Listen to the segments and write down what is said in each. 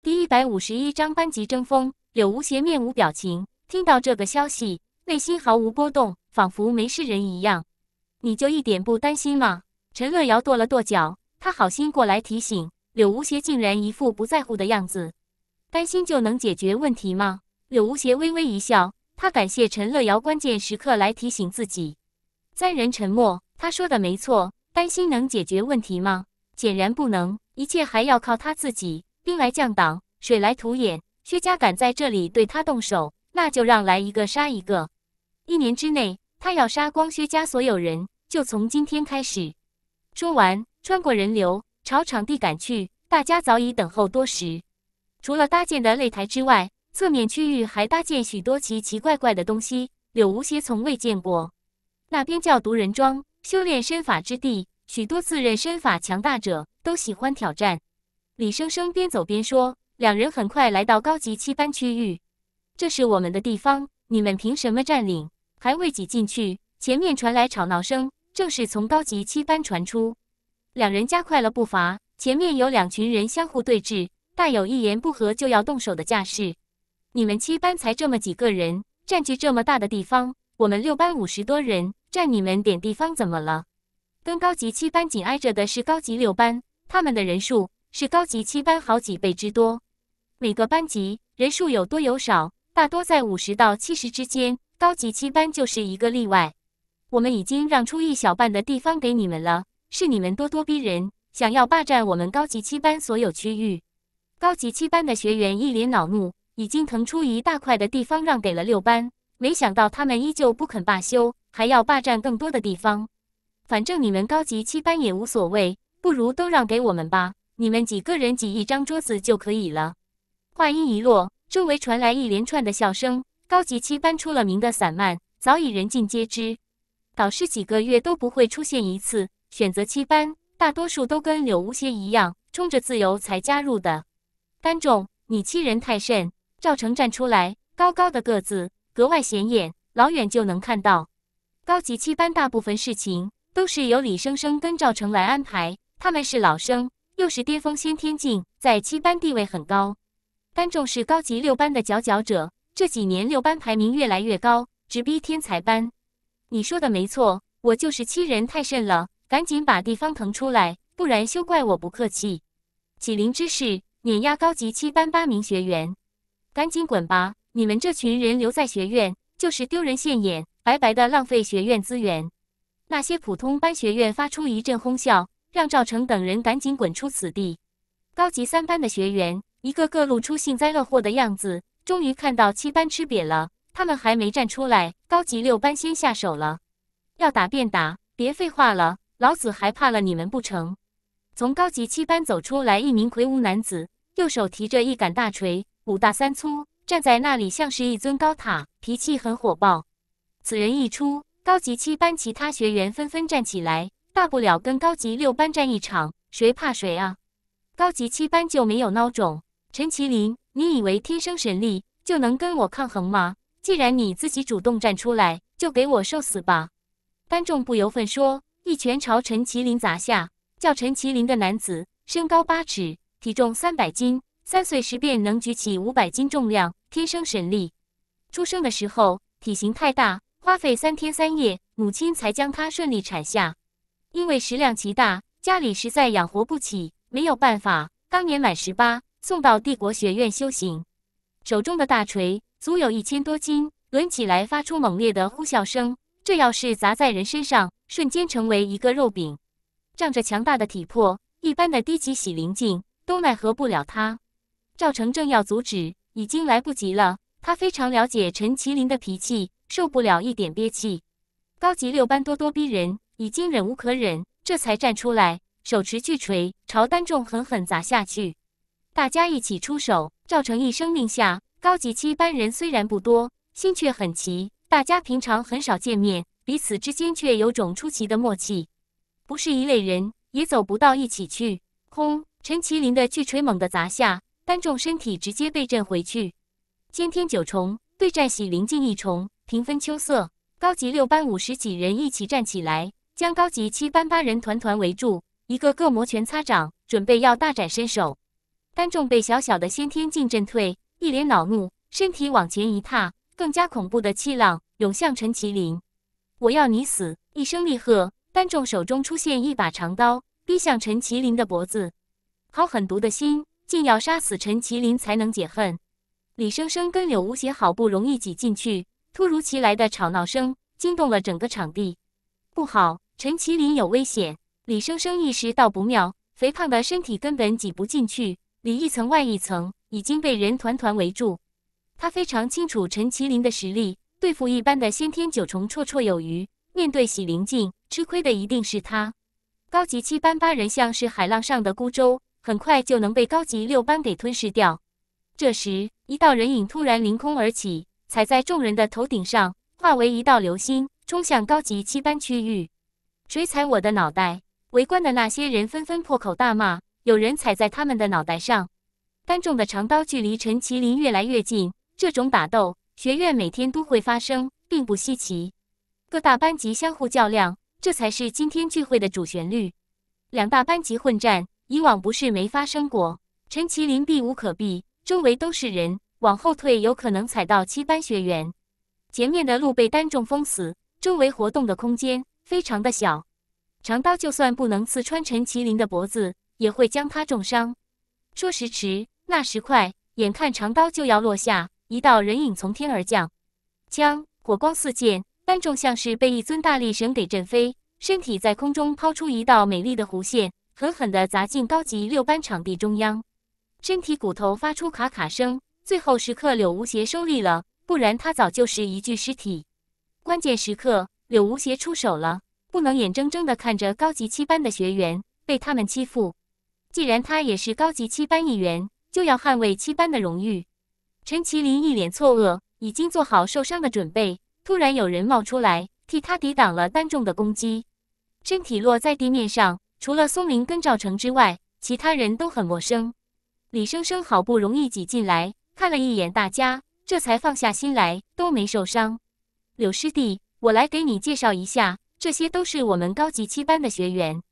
第一百五十一章班级争锋。柳无邪面无表情，听到这个消息，内心毫无波动，仿佛没事人一样。你就一点不担心吗？陈乐瑶跺了跺脚，他好心过来提醒，柳无邪竟然一副不在乎的样子。担心就能解决问题吗？柳无邪微微一笑，他感谢陈乐瑶关键时刻来提醒自己。三人沉默。他说的没错，担心能解决问题吗？显然不能，一切还要靠他自己。兵来将挡，水来土掩。薛家敢在这里对他动手，那就让来一个杀一个。一年之内，他要杀光薛家所有人，就从今天开始。说完，穿过人流，朝场地赶去。大家早已等候多时。除了搭建的擂台之外，侧面区域还搭建许多奇奇怪怪的东西，柳无邪从未见过。那边叫独人庄，修炼身法之地。许多自认身法强大者都喜欢挑战。李生生边走边说：“两人很快来到高级七班区域，这是我们的地方，你们凭什么占领？”还未挤进去，前面传来吵闹声，正是从高级七班传出。两人加快了步伐，前面有两群人相互对峙，大有一言不合就要动手的架势。你们七班才这么几个人，占据这么大的地方，我们六班五十多人占你们点地方怎么了？跟高级七班紧挨着的是高级六班，他们的人数。是高级七班好几倍之多，每个班级人数有多有少，大多在五十到七十之间。高级七班就是一个例外。我们已经让出一小半的地方给你们了，是你们咄咄逼人，想要霸占我们高级七班所有区域。高级七班的学员一脸恼怒，已经腾出一大块的地方让给了六班，没想到他们依旧不肯罢休，还要霸占更多的地方。反正你们高级七班也无所谓，不如都让给我们吧。你们几个人挤一张桌子就可以了。话音一落，周围传来一连串的笑声。高级七班出了名的散漫，早已人尽皆知。导师几个月都不会出现一次。选择七班，大多数都跟柳无邪一样，冲着自由才加入的。班仲，你欺人太甚！赵成站出来，高高的个子，格外显眼，老远就能看到。高级七班大部分事情都是由李生生跟赵成来安排，他们是老生。又是巅峰先天境，在七班地位很高，班众是高级六班的佼佼者。这几年六班排名越来越高，直逼天才班。你说的没错，我就是欺人太甚了，赶紧把地方腾出来，不然休怪我不客气。启灵之势碾压高级七班八名学员，赶紧滚吧！你们这群人留在学院就是丢人现眼，白白的浪费学院资源。那些普通班学院发出一阵哄笑。让赵成等人赶紧滚出此地。高级三班的学员一个个露出幸灾乐祸的样子，终于看到七班吃瘪了。他们还没站出来，高级六班先下手了。要打便打，别废话了，老子还怕了你们不成？从高级七班走出来一名魁梧男子，右手提着一杆大锤，五大三粗，站在那里像是一尊高塔，脾气很火爆。此人一出，高级七班其他学员纷纷站起来。大不了跟高级六班战一场，谁怕谁啊！高级七班就没有孬种。陈麒麟，你以为天生神力就能跟我抗衡吗？既然你自己主动站出来，就给我受死吧！班众不由分说，一拳朝陈麒麟砸下。叫陈麒麟的男子，身高八尺，体重三百斤，三岁时便能举起五百斤重量，天生神力。出生的时候体型太大，花费三天三夜，母亲才将他顺利产下。因为食量极大，家里实在养活不起，没有办法。当年满十八，送到帝国学院修行。手中的大锤足有一千多斤，抡起来发出猛烈的呼啸声。这要是砸在人身上，瞬间成为一个肉饼。仗着强大的体魄，一般的低级洗灵境都奈何不了他。赵成正要阻止，已经来不及了。他非常了解陈麒麟的脾气，受不了一点憋气。高级六班咄咄逼人。已经忍无可忍，这才站出来，手持巨锤朝丹重狠狠砸下去。大家一起出手，赵成一声令下，高级七班人虽然不多，心却很齐。大家平常很少见面，彼此之间却有种出奇的默契，不是一类人也走不到一起去。轰！陈麒麟的巨锤猛地砸下，丹重身体直接被震回去。先天九重对战喜灵境一重，平分秋色。高级六班五十几人一起站起来。将高级七班八人团团围住，一个个摩拳擦掌，准备要大展身手。班众被小小的先天境震退，一脸恼怒，身体往前一踏，更加恐怖的气浪涌向陈麒麟。我要你死！一声厉喝，班众手中出现一把长刀，逼向陈麒麟的脖子。好狠毒的心，竟要杀死陈麒麟才能解恨。李生生跟柳无邪好不容易挤进去，突如其来的吵闹声惊动了整个场地。不好！陈麒麟有危险，李生生意识到不妙，肥胖的身体根本挤不进去，里一层外一层，已经被人团团围住。他非常清楚陈麒麟的实力，对付一般的先天九重绰绰有余。面对喜灵境，吃亏的一定是他。高级七班八人像是海浪上的孤舟，很快就能被高级六班给吞噬掉。这时，一道人影突然凌空而起，踩在众人的头顶上，化为一道流星，冲向高级七班区域。谁踩我的脑袋？围观的那些人纷纷破口大骂。有人踩在他们的脑袋上。单重的长刀距离陈麒麟越来越近。这种打斗，学院每天都会发生，并不稀奇。各大班级相互较量，这才是今天聚会的主旋律。两大班级混战，以往不是没发生过。陈麒麟避无可避，周围都是人，往后退有可能踩到七班学员。前面的路被单重封死，周围活动的空间。非常的小，长刀就算不能刺穿陈麒麟的脖子，也会将他重伤。说时迟，那时快，眼看长刀就要落下，一道人影从天而降，枪火光四溅，班众像是被一尊大力神给震飞，身体在空中抛出一道美丽的弧线，狠狠的砸进高级六班场地中央，身体骨头发出咔咔声，最后时刻柳无邪收力了，不然他早就是一具尸体。关键时刻。柳无邪出手了，不能眼睁睁的看着高级七班的学员被他们欺负。既然他也是高级七班一员，就要捍卫七班的荣誉。陈麒麟一脸错愕，已经做好受伤的准备，突然有人冒出来替他抵挡了单重的攻击，身体落在地面上。除了松林跟赵成之外，其他人都很陌生。李生生好不容易挤进来，看了一眼大家，这才放下心来，都没受伤。柳师弟。我来给你介绍一下，这些都是我们高级七班的学员。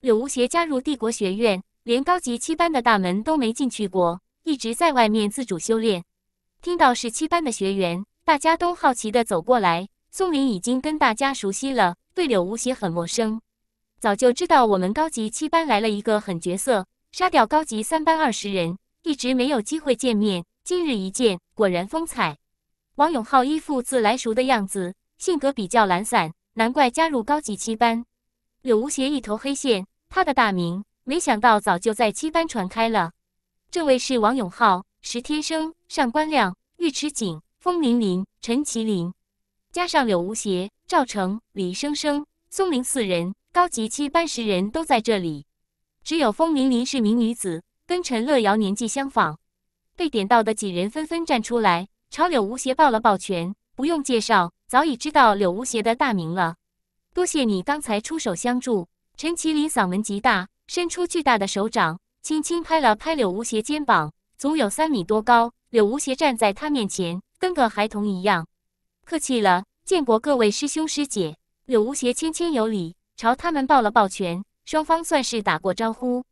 柳无邪加入帝国学院，连高级七班的大门都没进去过，一直在外面自主修炼。听到是七班的学员，大家都好奇的走过来。宋林已经跟大家熟悉了，对柳无邪很陌生。早就知道我们高级七班来了一个狠角色，杀掉高级三班二十人，一直没有机会见面。今日一见，果然风采。王永浩一副自来熟的样子。性格比较懒散，难怪加入高级七班。柳无邪一头黑线，他的大名没想到早就在七班传开了。这位是王永浩、石天生、上官亮、尉迟景、风凌凌、陈麒麟，加上柳无邪、赵成、李生生、松林四人，高级七班十人都在这里。只有风凌凌是名女子，跟陈乐瑶年纪相仿。被点到的几人纷纷站出来，朝柳无邪抱了抱拳，不用介绍。早已知道柳无邪的大名了，多谢你刚才出手相助。陈麒麟嗓门极大，伸出巨大的手掌，轻轻拍了拍柳无邪肩膀，足有三米多高。柳无邪站在他面前，跟个孩童一样。客气了，见过各位师兄师姐。柳无邪谦谦有礼，朝他们抱了抱拳，双方算是打过招呼。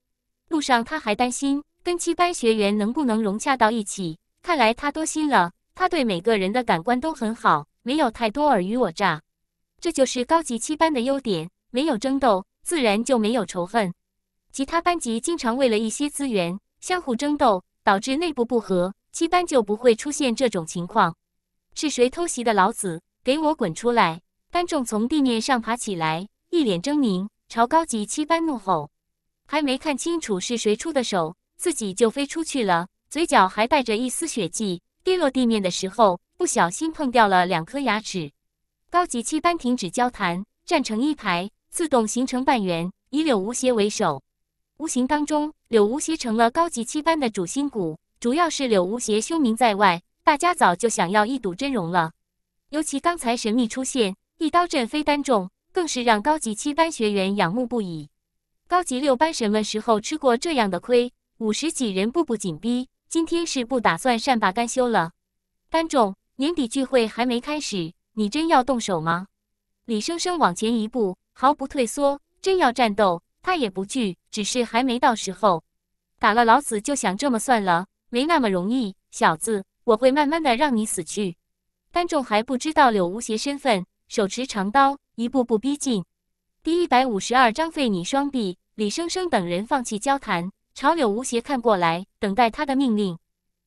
路上他还担心跟七班学员能不能融洽到一起，看来他多心了。他对每个人的感官都很好。没有太多尔虞我诈，这就是高级七班的优点。没有争斗，自然就没有仇恨。其他班级经常为了一些资源相互争斗，导致内部不和。七班就不会出现这种情况。是谁偷袭的老子？给我滚出来！班众从地面上爬起来，一脸狰狞，朝高级七班怒吼。还没看清楚是谁出的手，自己就飞出去了，嘴角还带着一丝血迹，跌落地面的时候。不小心碰掉了两颗牙齿，高级七班停止交谈，站成一排，自动形成半圆，以柳无邪为首。无形当中，柳无邪成了高级七班的主心骨。主要是柳无邪凶名在外，大家早就想要一睹真容了。尤其刚才神秘出现，一刀震飞丹众，更是让高级七班学员仰慕不已。高级六班什么时候吃过这样的亏？五十几人步步紧逼，今天是不打算善罢甘休了。班众。年底聚会还没开始，你真要动手吗？李生生往前一步，毫不退缩，真要战斗他也不惧，只是还没到时候。打了老子就想这么算了？没那么容易，小子，我会慢慢的让你死去。单仲还不知道柳无邪身份，手持长刀一步步逼近。第一百五十二章废你双臂。李生生等人放弃交谈，朝柳无邪看过来，等待他的命令。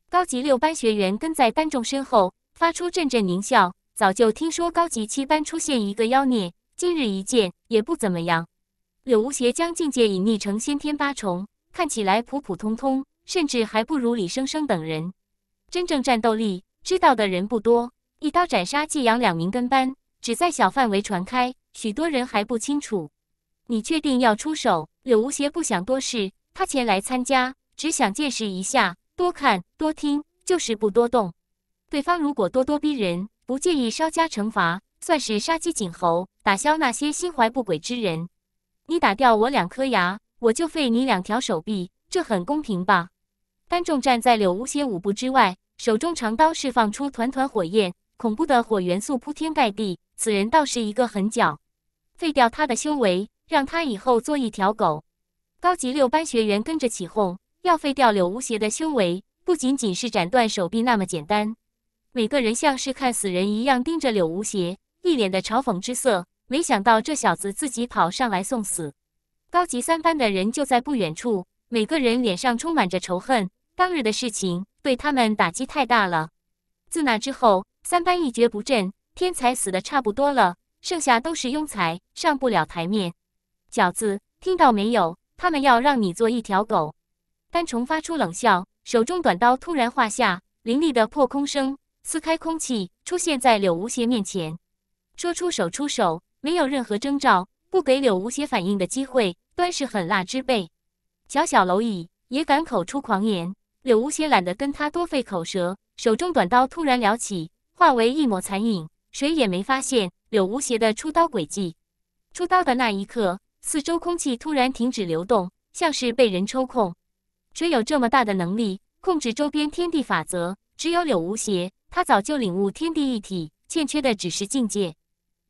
高级六班学员跟在单仲身后。发出阵阵狞笑。早就听说高级七班出现一个妖孽，今日一见也不怎么样。柳无邪将境界隐匿成先天八重，看起来普普通通，甚至还不如李生生等人。真正战斗力，知道的人不多。一刀斩杀季阳两名跟班，只在小范围传开，许多人还不清楚。你确定要出手？柳无邪不想多事，他前来参加，只想见识一下，多看多听，就是不多动。对方如果咄咄逼人，不介意稍加惩罚，算是杀鸡儆猴，打消那些心怀不轨之人。你打掉我两颗牙，我就废你两条手臂，这很公平吧？单仲站在柳无邪五步之外，手中长刀释放出团团火焰，恐怖的火元素铺天盖地。此人倒是一个狠角，废掉他的修为，让他以后做一条狗。高级六班学员跟着起哄，要废掉柳无邪的修为，不仅仅是斩断手臂那么简单。每个人像是看死人一样盯着柳无邪，一脸的嘲讽之色。没想到这小子自己跑上来送死。高级三班的人就在不远处，每个人脸上充满着仇恨。当日的事情对他们打击太大了。自那之后，三班一蹶不振，天才死的差不多了，剩下都是庸才，上不了台面。饺子，听到没有？他们要让你做一条狗。丹虫发出冷笑，手中短刀突然画下，凌厉的破空声。撕开空气，出现在柳无邪面前，说：“出手，出手！没有任何征兆，不给柳无邪反应的机会，端是狠辣之辈。小小蝼蚁也敢口出狂言？柳无邪懒得跟他多费口舌，手中短刀突然撩起，化为一抹残影。谁也没发现柳无邪的出刀轨迹。出刀的那一刻，四周空气突然停止流动，像是被人抽空。谁有这么大的能力控制周边天地法则？只有柳无邪。”他早就领悟天地一体，欠缺的只是境界。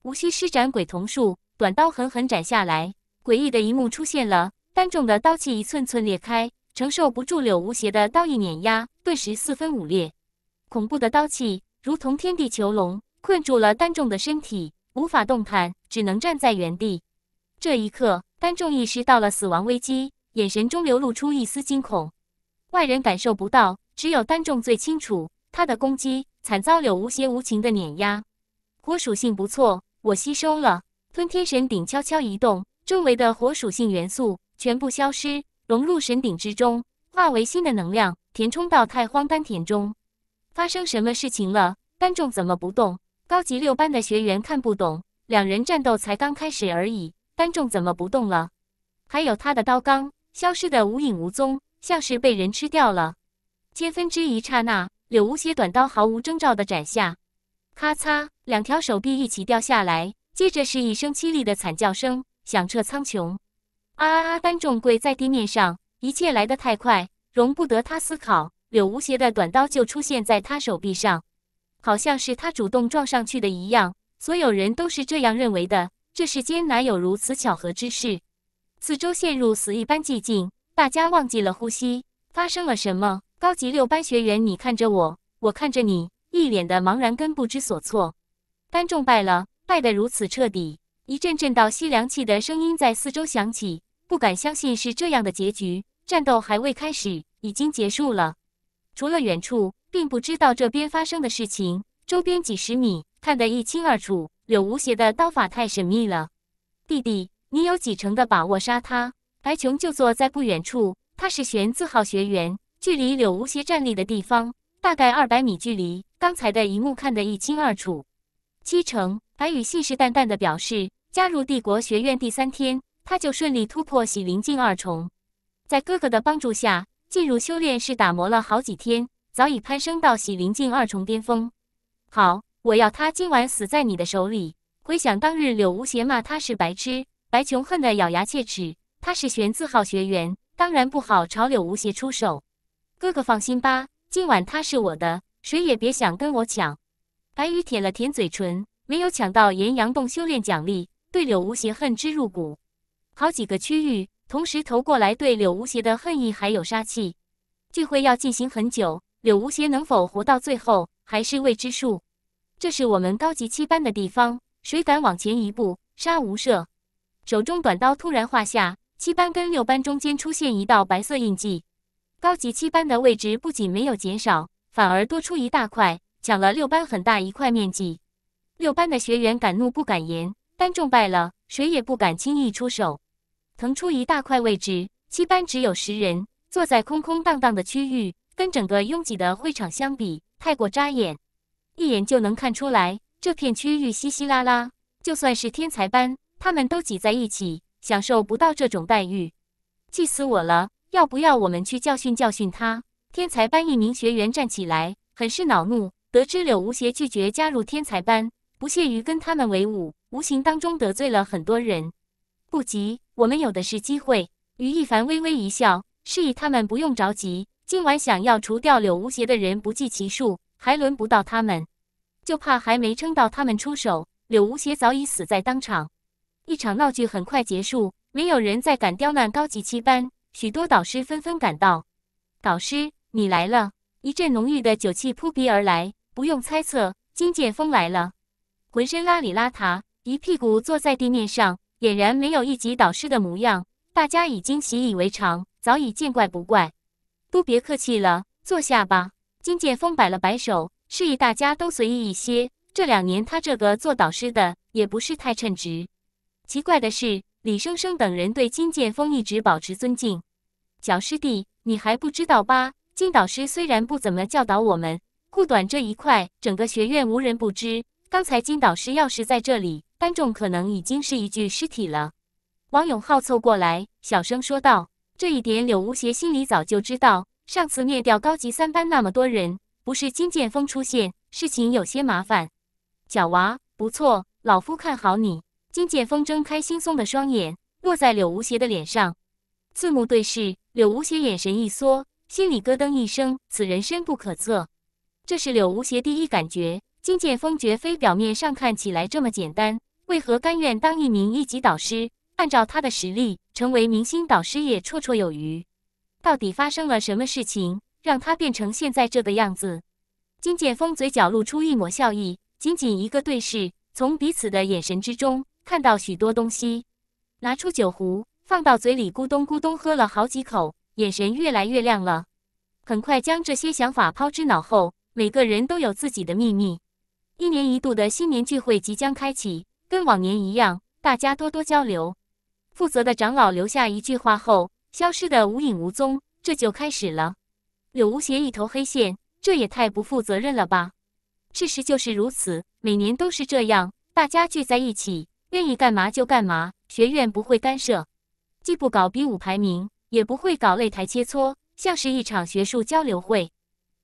无需施展鬼瞳术，短刀狠狠斩下来，诡异的一幕出现了：丹重的刀气一寸寸裂开，承受不住柳无邪的刀意碾压，顿时四分五裂。恐怖的刀气如同天地囚笼，困住了丹重的身体，无法动弹，只能站在原地。这一刻，丹重意识到了死亡危机，眼神中流露出一丝惊恐。外人感受不到，只有丹重最清楚他的攻击。惨遭柳无邪无情的碾压，火属性不错，我吸收了。吞天神鼎悄悄移动，周围的火属性元素全部消失，融入神鼎之中，化为新的能量，填充到太荒丹田中。发生什么事情了？丹重怎么不动？高级六班的学员看不懂，两人战斗才刚开始而已，丹重怎么不动了？还有他的刀罡消失的无影无踪，像是被人吃掉了。千分之一刹那。柳无邪短刀毫无征兆的斩下，咔嚓，两条手臂一起掉下来，接着是一声凄厉的惨叫声，响彻苍穹。啊啊啊！丹仲跪在地面上，一切来得太快，容不得他思考。柳无邪的短刀就出现在他手臂上，好像是他主动撞上去的一样。所有人都是这样认为的。这世间哪有如此巧合之事？四周陷入死一般寂静，大家忘记了呼吸。发生了什么？高级六班学员，你看着我，我看着你，一脸的茫然跟不知所措。班众败了，败得如此彻底，一阵阵倒吸凉气的声音在四周响起。不敢相信是这样的结局，战斗还未开始，已经结束了。除了远处，并不知道这边发生的事情，周边几十米看得一清二楚。柳无邪的刀法太神秘了。弟弟，你有几成的把握杀他？白琼就坐在不远处，他是玄字号学员。距离柳无邪站立的地方大概二百米距离，刚才的一幕看得一清二楚。七成白羽信誓旦旦地表示，加入帝国学院第三天，他就顺利突破洗灵境二重，在哥哥的帮助下进入修炼室打磨了好几天，早已攀升到洗灵境二重巅峰。好，我要他今晚死在你的手里。回想当日柳无邪骂他是白痴，白琼恨得咬牙切齿。他是玄字号学员，当然不好朝柳无邪出手。哥哥放心吧，今晚他是我的，谁也别想跟我抢。白羽舔了舔嘴唇，没有抢到岩羊洞修炼奖励，对柳无邪恨之入骨。好几个区域同时投过来对柳无邪的恨意还有杀气。聚会要进行很久，柳无邪能否活到最后还是未知数。这是我们高级七班的地方，谁敢往前一步，杀无赦。手中短刀突然画下，七班跟六班中间出现一道白色印记。高级七班的位置不仅没有减少，反而多出一大块，抢了六班很大一块面积。六班的学员敢怒不敢言，班众败了，谁也不敢轻易出手。腾出一大块位置，七班只有十人，坐在空空荡荡的区域，跟整个拥挤的会场相比，太过扎眼，一眼就能看出来这片区域稀稀拉拉。就算是天才班，他们都挤在一起，享受不到这种待遇，气死我了！要不要我们去教训教训他？天才班一名学员站起来，很是恼怒。得知柳无邪拒绝加入天才班，不屑于跟他们为伍，无形当中得罪了很多人。不急，我们有的是机会。于一凡微微一笑，示意他们不用着急。今晚想要除掉柳无邪的人不计其数，还轮不到他们。就怕还没撑到他们出手，柳无邪早已死在当场。一场闹剧很快结束，没有人再敢刁难高级七班。许多导师纷纷赶到，导师你来了！一阵浓郁的酒气扑鼻而来，不用猜测，金剑锋来了。浑身邋里邋遢，一屁股坐在地面上，俨然没有一级导师的模样。大家已经习以为常，早已见怪不怪。都别客气了，坐下吧。金剑锋摆了摆手，示意大家都随意一些。这两年他这个做导师的也不是太称职。奇怪的是。李生生等人对金剑锋一直保持尊敬。小师弟，你还不知道吧？金导师虽然不怎么教导我们，护短这一块，整个学院无人不知。刚才金导师要是在这里，班众可能已经是一具尸体了。王永浩凑过来，小声说道：“这一点，柳无邪心里早就知道。上次灭掉高级三班那么多人，不是金剑锋出现，事情有些麻烦。”小娃，不错，老夫看好你。金剑锋睁开惺忪的双眼，落在柳无邪的脸上，四目对视。柳无邪眼神一缩，心里咯噔一声，此人深不可测，这是柳无邪第一感觉。金剑锋绝非表面上看起来这么简单，为何甘愿当一名一级导师？按照他的实力，成为明星导师也绰绰有余。到底发生了什么事情，让他变成现在这个样子？金剑锋嘴角露出一抹笑意，仅仅一个对视，从彼此的眼神之中。看到许多东西，拿出酒壶放到嘴里，咕咚咕咚喝了好几口，眼神越来越亮了。很快将这些想法抛之脑后。每个人都有自己的秘密。一年一度的新年聚会即将开启，跟往年一样，大家多多交流。负责的长老留下一句话后，消失的无影无踪。这就开始了。柳无邪一头黑线，这也太不负责任了吧？事实就是如此，每年都是这样，大家聚在一起。愿意干嘛就干嘛，学院不会干涉，既不搞比武排名，也不会搞擂台切磋，像是一场学术交流会。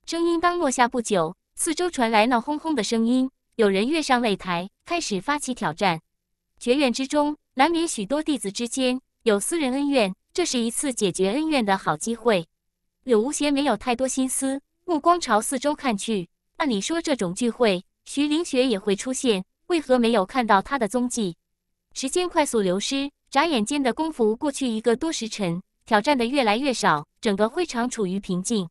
声音刚落下不久，四周传来闹哄哄的声音，有人跃上擂台，开始发起挑战。学院之中难免许多弟子之间有私人恩怨，这是一次解决恩怨的好机会。柳无邪没有太多心思，目光朝四周看去。按理说，这种聚会，徐凌雪也会出现。为何没有看到他的踪迹？时间快速流失，眨眼间的功夫过去一个多时辰，挑战的越来越少，整个会场处于平静，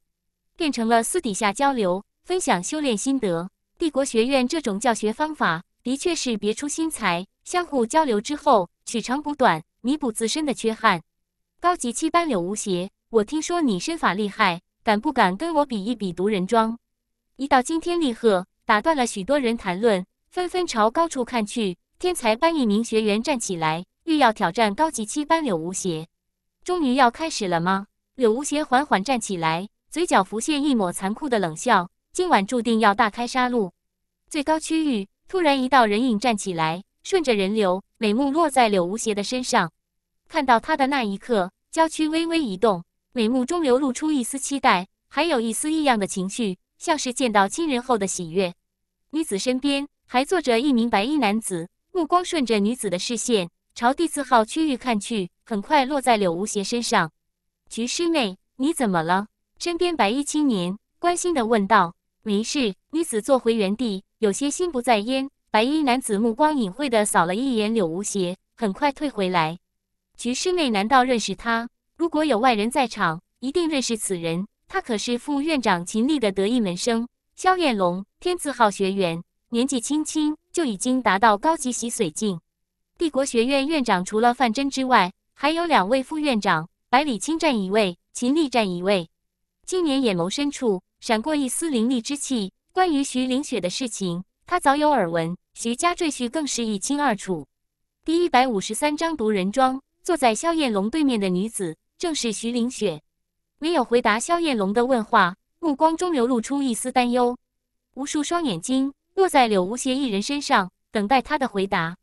变成了私底下交流、分享修炼心得。帝国学院这种教学方法的确是别出心裁，相互交流之后取长补短，弥补自身的缺憾。高级七班柳无邪，我听说你身法厉害，敢不敢跟我比一比毒人桩？一道惊天厉喝打断了许多人谈论。纷纷朝高处看去。天才班一名学员站起来，欲要挑战高级七班柳无邪。终于要开始了吗？柳无邪缓缓站起来，嘴角浮现一抹残酷的冷笑。今晚注定要大开杀戮。最高区域，突然一道人影站起来，顺着人流，美目落在柳无邪的身上。看到他的那一刻，娇躯微微一动，美目中流露出一丝期待，还有一丝异样的情绪，像是见到亲人后的喜悦。女子身边。还坐着一名白衣男子，目光顺着女子的视线朝第四号区域看去，很快落在柳无邪身上。菊师妹，你怎么了？身边白衣青年关心地问道。没事。女子坐回原地，有些心不在焉。白衣男子目光隐晦地扫了一眼柳无邪，很快退回来。菊师妹，难道认识他？如果有外人在场，一定认识此人。他可是副院长秦丽的得意门生，肖彦龙，天字号学员。年纪轻轻就已经达到高级洗髓境，帝国学院院长除了范真之外，还有两位副院长，百里清战一位，秦丽战一位。青年眼眸深处闪过一丝凌厉之气。关于徐凌雪的事情，他早有耳闻，徐家赘婿更是一清二楚。第一百五十三章毒人庄，坐在萧艳龙对面的女子正是徐凌雪，没有回答萧艳龙的问话，目光中流露出一丝担忧。无数双眼睛。落在柳无邪一人身上，等待他的回答。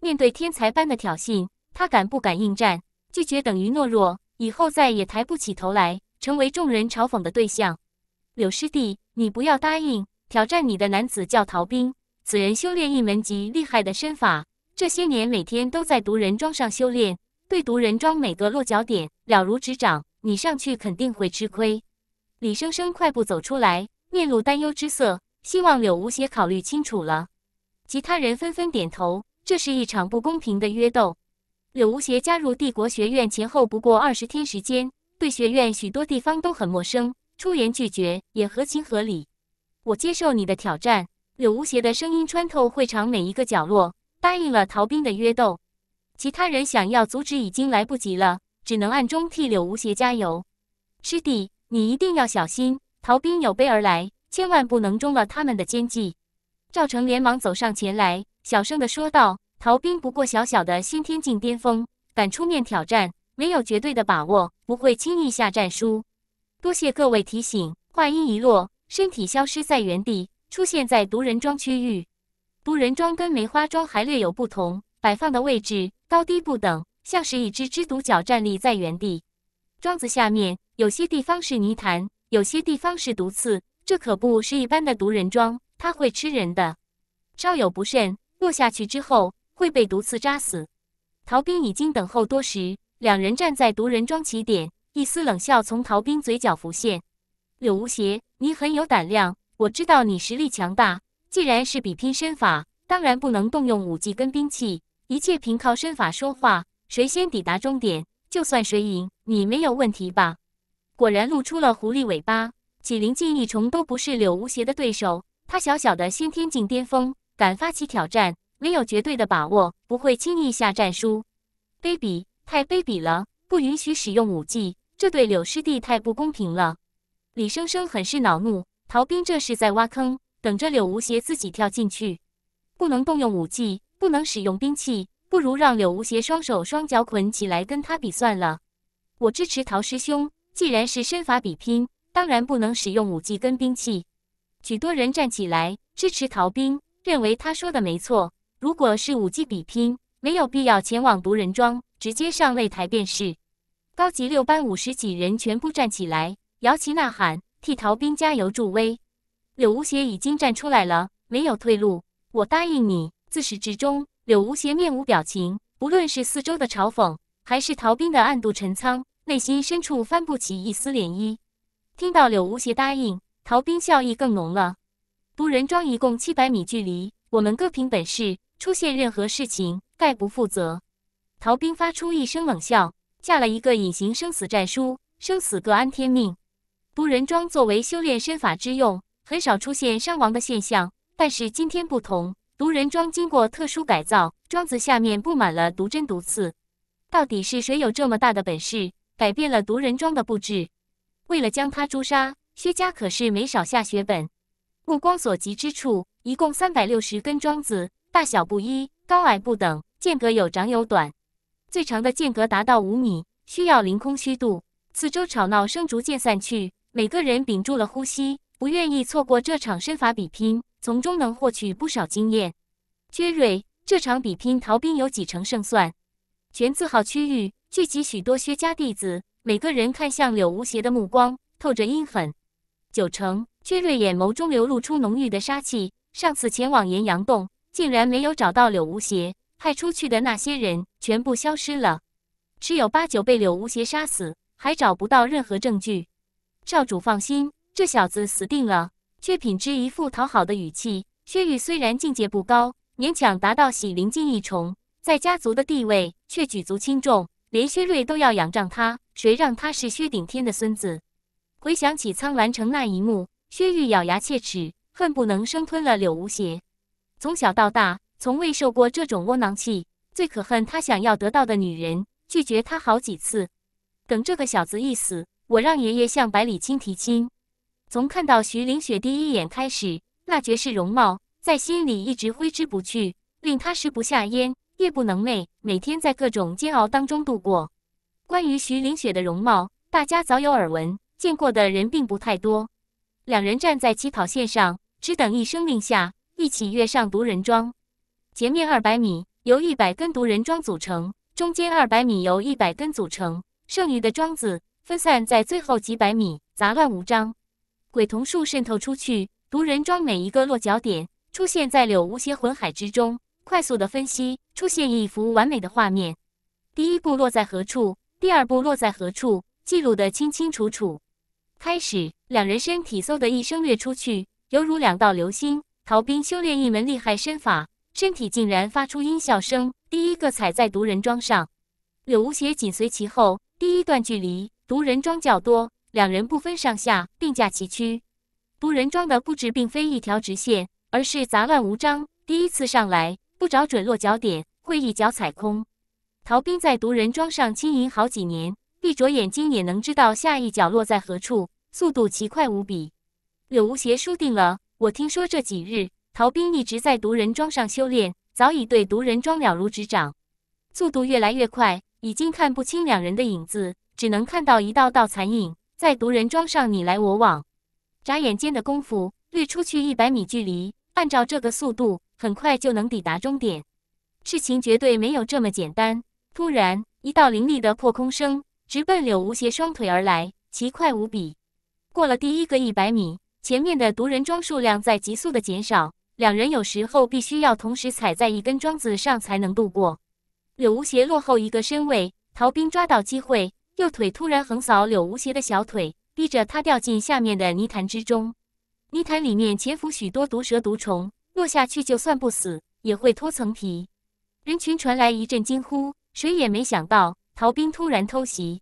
面对天才般的挑衅，他敢不敢应战？拒绝等于懦弱，以后再也抬不起头来，成为众人嘲讽的对象。柳师弟，你不要答应挑战你的男子叫陶兵，此人修炼一门极厉害的身法，这些年每天都在毒人庄上修炼，对毒人庄每个落脚点了如指掌。你上去肯定会吃亏。李生生快步走出来，面露担忧之色。希望柳无邪考虑清楚了。其他人纷纷点头。这是一场不公平的约斗。柳无邪加入帝国学院前后不过二十天时间，对学院许多地方都很陌生，出言拒绝也合情合理。我接受你的挑战。柳无邪的声音穿透会场每一个角落，答应了逃兵的约斗。其他人想要阻止已经来不及了，只能暗中替柳无邪加油。师弟，你一定要小心，逃兵有备而来。千万不能中了他们的奸计！赵成连忙走上前来，小声的说道：“逃兵不过小小的先天境巅峰，敢出面挑战，没有绝对的把握，不会轻易下战书。”多谢各位提醒。话音一落，身体消失在原地，出现在毒人庄区域。毒人庄跟梅花庄还略有不同，摆放的位置高低不等，像是一只只独角站立在原地。桩子下面有些地方是泥潭，有些地方是毒刺。这可不是一般的毒人桩，它会吃人的。稍有不慎，落下去之后会被毒刺扎死。逃兵已经等候多时，两人站在毒人桩起点，一丝冷笑从逃兵嘴角浮现。柳无邪，你很有胆量，我知道你实力强大。既然是比拼身法，当然不能动用武技跟兵器，一切凭靠身法说话。谁先抵达终点，就算谁赢。你没有问题吧？果然露出了狐狸尾巴。几灵境一重都不是柳无邪的对手，他小小的先天境巅峰，敢发起挑战，没有绝对的把握，不会轻易下战书。卑鄙，太卑鄙了！不允许使用武技，这对柳师弟太不公平了。李生生很是恼怒，陶兵这是在挖坑，等着柳无邪自己跳进去。不能动用武技，不能使用兵器，不如让柳无邪双手双脚捆起来跟他比算了。我支持陶师兄，既然是身法比拼。当然不能使用武技跟兵器。许多人站起来支持逃兵，认为他说的没错。如果是武技比拼，没有必要前往独人庄，直接上擂台便是。高级六班五十几人全部站起来，摇旗呐喊，替逃兵加油助威。柳无邪已经站出来了，没有退路。我答应你，自始至终。柳无邪面无表情，不论是四周的嘲讽，还是逃兵的暗度陈仓，内心深处翻不起一丝涟漪。听到柳无邪答应，陶兵笑意更浓了。独人庄一共七百米距离，我们各凭本事，出现任何事情概不负责。陶兵发出一声冷笑，下了一个隐形生死战书：生死各安天命。独人庄作为修炼身法之用，很少出现伤亡的现象，但是今天不同。独人庄经过特殊改造，庄子下面布满了毒针毒刺。到底是谁有这么大的本事，改变了独人庄的布置？为了将他诛杀，薛家可是没少下血本。目光所及之处，一共三百六十根桩子，大小不一，高矮不等，间隔有长有短，最长的间隔达到五米，需要凌空虚度。四周吵闹声逐渐散去，每个人屏住了呼吸，不愿意错过这场身法比拼，从中能获取不少经验。薛瑞，这场比拼逃兵有几成胜算？全字号区域聚集许多薛家弟子。每个人看向柳无邪的目光透着阴狠。九成薛瑞眼眸中流露出浓郁的杀气。上次前往岩阳洞，竟然没有找到柳无邪派出去的那些人，全部消失了，十有八九被柳无邪杀死，还找不到任何证据。少主放心，这小子死定了。薛品之一副讨好的语气。薛玉虽然境界不高，勉强达到洗灵境一重，在家族的地位却举足轻重。连薛瑞都要仰仗他，谁让他是薛顶天的孙子？回想起苍兰城那一幕，薛玉咬牙切齿，恨不能生吞了柳无邪。从小到大，从未受过这种窝囊气，最可恨他想要得到的女人拒绝他好几次。等这个小子一死，我让爷爷向百里青提亲。从看到徐凌雪第一眼开始，那绝世容貌在心里一直挥之不去，令他食不下咽。夜不能寐，每天在各种煎熬当中度过。关于徐凌雪的容貌，大家早有耳闻，见过的人并不太多。两人站在起跑线上，只等一声令下，一起跃上毒人桩。前面二百米由一百根毒人桩组成，中间二百米由一百根组成，剩余的桩子分散在最后几百米，杂乱无章。鬼瞳术渗透出去，毒人桩每一个落脚点出现在柳无邪魂海之中。快速的分析，出现一幅完美的画面。第一步落在何处？第二步落在何处？记录的清清楚楚。开始，两人身体嗖的一声掠出去，犹如两道流星。逃兵修炼一门厉害身法，身体竟然发出音效声。第一个踩在毒人桩上，柳无邪紧随其后。第一段距离，毒人桩较多，两人不分上下，并驾齐驱。毒人桩的布置并非一条直线，而是杂乱无章。第一次上来。不找准落脚点，会一脚踩空。逃兵在毒人桩上经营好几年，闭着眼睛也能知道下一脚落在何处，速度奇快无比。柳无邪输定了。我听说这几日，逃兵一直在毒人桩上修炼，早已对毒人桩了如指掌，速度越来越快，已经看不清两人的影子，只能看到一道道残影在毒人桩上你来我往。眨眼间的功夫，掠出去一百米距离。按照这个速度。很快就能抵达终点，事情绝对没有这么简单。突然，一道凌厉的破空声直奔柳无邪双腿而来，奇快无比。过了第一个一百米，前面的毒人桩数量在急速的减少，两人有时候必须要同时踩在一根桩子上才能度过。柳无邪落后一个身位，逃兵抓到机会，右腿突然横扫柳无邪的小腿，逼着他掉进下面的泥潭之中。泥潭里面潜伏许多毒蛇毒虫。落下去就算不死也会脱层皮，人群传来一阵惊呼，谁也没想到逃兵突然偷袭，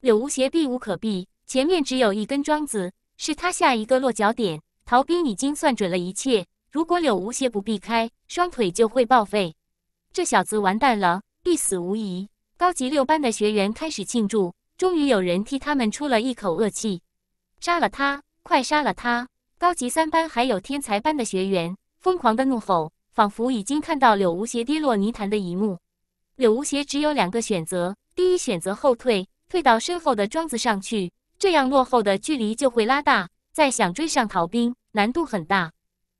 柳无邪避无可避，前面只有一根桩子是他下一个落脚点。逃兵已经算准了一切，如果柳无邪不避开，双腿就会报废。这小子完蛋了，必死无疑。高级六班的学员开始庆祝，终于有人替他们出了一口恶气，杀了他，快杀了他！高级三班还有天才班的学员。疯狂的怒吼，仿佛已经看到柳无邪跌落泥潭的一幕。柳无邪只有两个选择：第一选择后退，退到身后的庄子上去，这样落后的距离就会拉大，再想追上逃兵难度很大；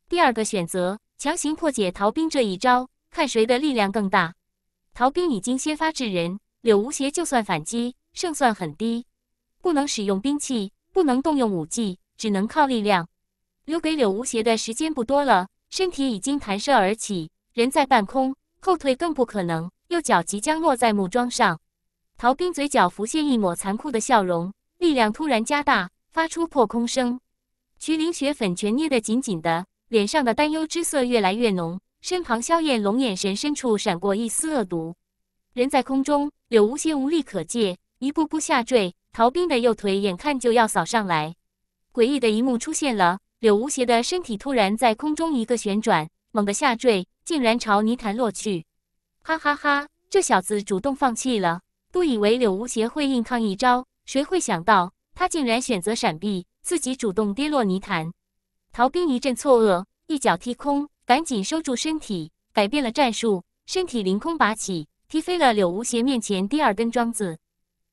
第二个选择强行破解逃兵这一招，看谁的力量更大。逃兵已经先发制人，柳无邪就算反击，胜算很低。不能使用兵器，不能动用武技，只能靠力量。留给柳无邪的时间不多了。身体已经弹射而起，人在半空后退更不可能。右脚即将落在木桩上，逃兵嘴角浮现一抹残酷的笑容，力量突然加大，发出破空声。徐凌雪粉拳捏得紧紧的，脸上的担忧之色越来越浓。身旁萧燕龙眼神深处闪过一丝恶毒。人在空中，柳无邪无力可借，一步步下坠。逃兵的右腿眼看就要扫上来，诡异的一幕出现了。柳无邪的身体突然在空中一个旋转，猛地下坠，竟然朝泥潭落去。哈哈哈！这小子主动放弃了，都以为柳无邪会硬抗一招，谁会想到他竟然选择闪避，自己主动跌落泥潭。逃兵一阵错愕，一脚踢空，赶紧收住身体，改变了战术，身体凌空拔起，踢飞了柳无邪面前第二根桩子。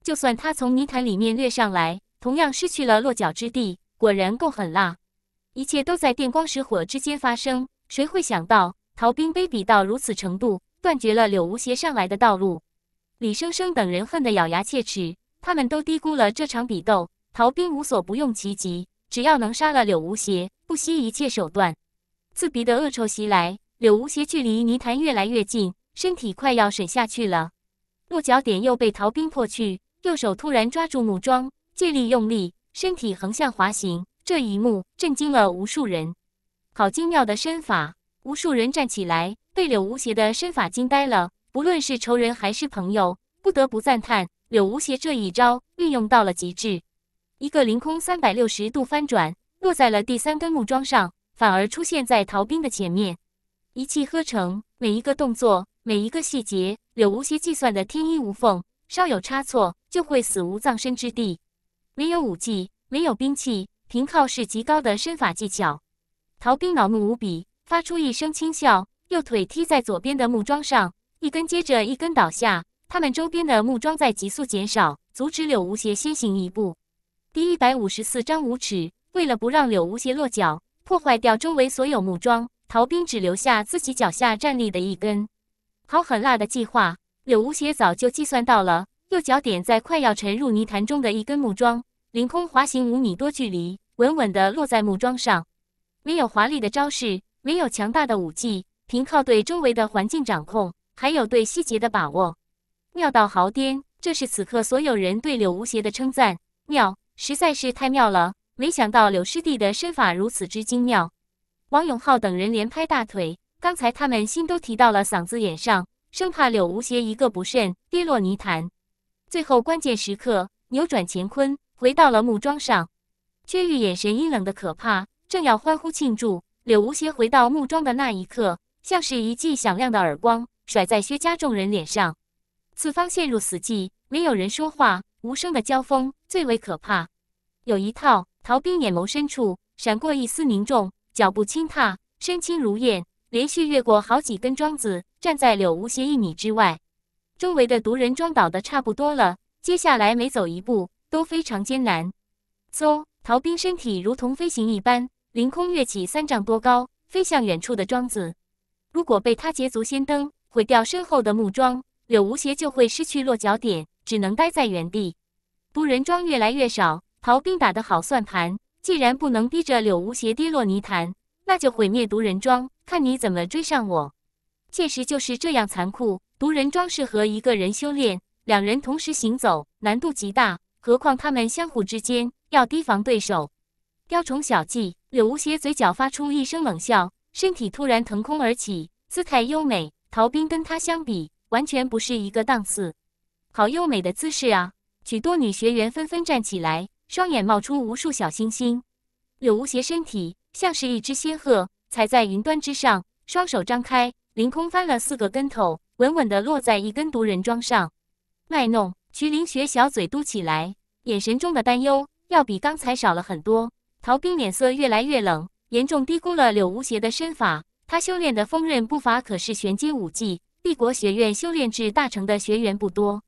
就算他从泥潭里面掠上来，同样失去了落脚之地。果然够狠辣。一切都在电光石火之间发生，谁会想到逃兵卑鄙到如此程度，断绝了柳无邪上来的道路。李生生等人恨得咬牙切齿，他们都低估了这场比斗。逃兵无所不用其极，只要能杀了柳无邪，不惜一切手段。刺鼻的恶臭袭来，柳无邪距离泥潭越来越近，身体快要沉下去了。落脚点又被逃兵破去，右手突然抓住木桩，借力用力，身体横向滑行。这一幕震惊了无数人，好精妙的身法！无数人站起来，被柳无邪的身法惊呆了。不论是仇人还是朋友，不得不赞叹柳无邪这一招运用到了极致。一个凌空三百六十度翻转，落在了第三根木桩上，反而出现在逃兵的前面，一气呵成。每一个动作，每一个细节，柳无邪计算的天衣无缝，稍有差错就会死无葬身之地。没有武器，没有兵器。凭靠是极高的身法技巧。逃兵恼怒无比，发出一声轻笑，右腿踢在左边的木桩上，一根接着一根倒下。他们周边的木桩在急速减少，阻止柳无邪先行一步。第一百五十四章无耻。为了不让柳无邪落脚，破坏掉周围所有木桩，逃兵只留下自己脚下站立的一根。好狠辣的计划！柳无邪早就计算到了，右脚点在快要沉入泥潭中的一根木桩。凌空滑行五米多距离，稳稳地落在木桩上。没有华丽的招式，没有强大的武技，凭靠对周围的环境掌控，还有对细节的把握，妙到毫巅。这是此刻所有人对柳无邪的称赞。妙，实在是太妙了！没想到柳师弟的身法如此之精妙。王永浩等人连拍大腿，刚才他们心都提到了嗓子眼上，生怕柳无邪一个不慎跌落泥潭。最后关键时刻，扭转乾坤。回到了木桩上，薛玉眼神阴冷的可怕，正要欢呼庆祝，柳无邪回到木桩的那一刻，像是一记响亮的耳光甩在薛家众人脸上。此方陷入死寂，没有人说话，无声的交锋最为可怕。有一套逃兵眼眸深处闪过一丝凝重，脚步轻踏，身轻如燕，连续越过好几根桩子，站在柳无邪一米之外。周围的毒人桩倒的差不多了，接下来每走一步。都非常艰难。嗖！逃兵身体如同飞行一般，凌空跃起三丈多高，飞向远处的桩子。如果被他捷足先登，毁掉身后的木桩，柳无邪就会失去落脚点，只能待在原地。毒人桩越来越少，逃兵打的好算盘。既然不能逼着柳无邪跌落泥潭，那就毁灭毒人桩，看你怎么追上我。现实就是这样残酷。毒人桩适合一个人修炼，两人同时行走，难度极大。何况他们相互之间要提防对手，雕虫小技。柳无邪嘴角发出一声冷笑，身体突然腾空而起，姿态优美。逃兵跟他相比，完全不是一个档次。好优美的姿势啊！许多女学员纷纷站起来，双眼冒出无数小星星。柳无邪身体像是一只仙鹤，踩在云端之上，双手张开，凌空翻了四个跟头，稳稳地落在一根毒人桩上，卖弄。徐凌雪小嘴嘟起来，眼神中的担忧要比刚才少了很多。陶兵脸色越来越冷，严重低估了柳无邪的身法。他修炼的风刃步伐可是玄阶武技，帝国学院修炼至大成的学员不多。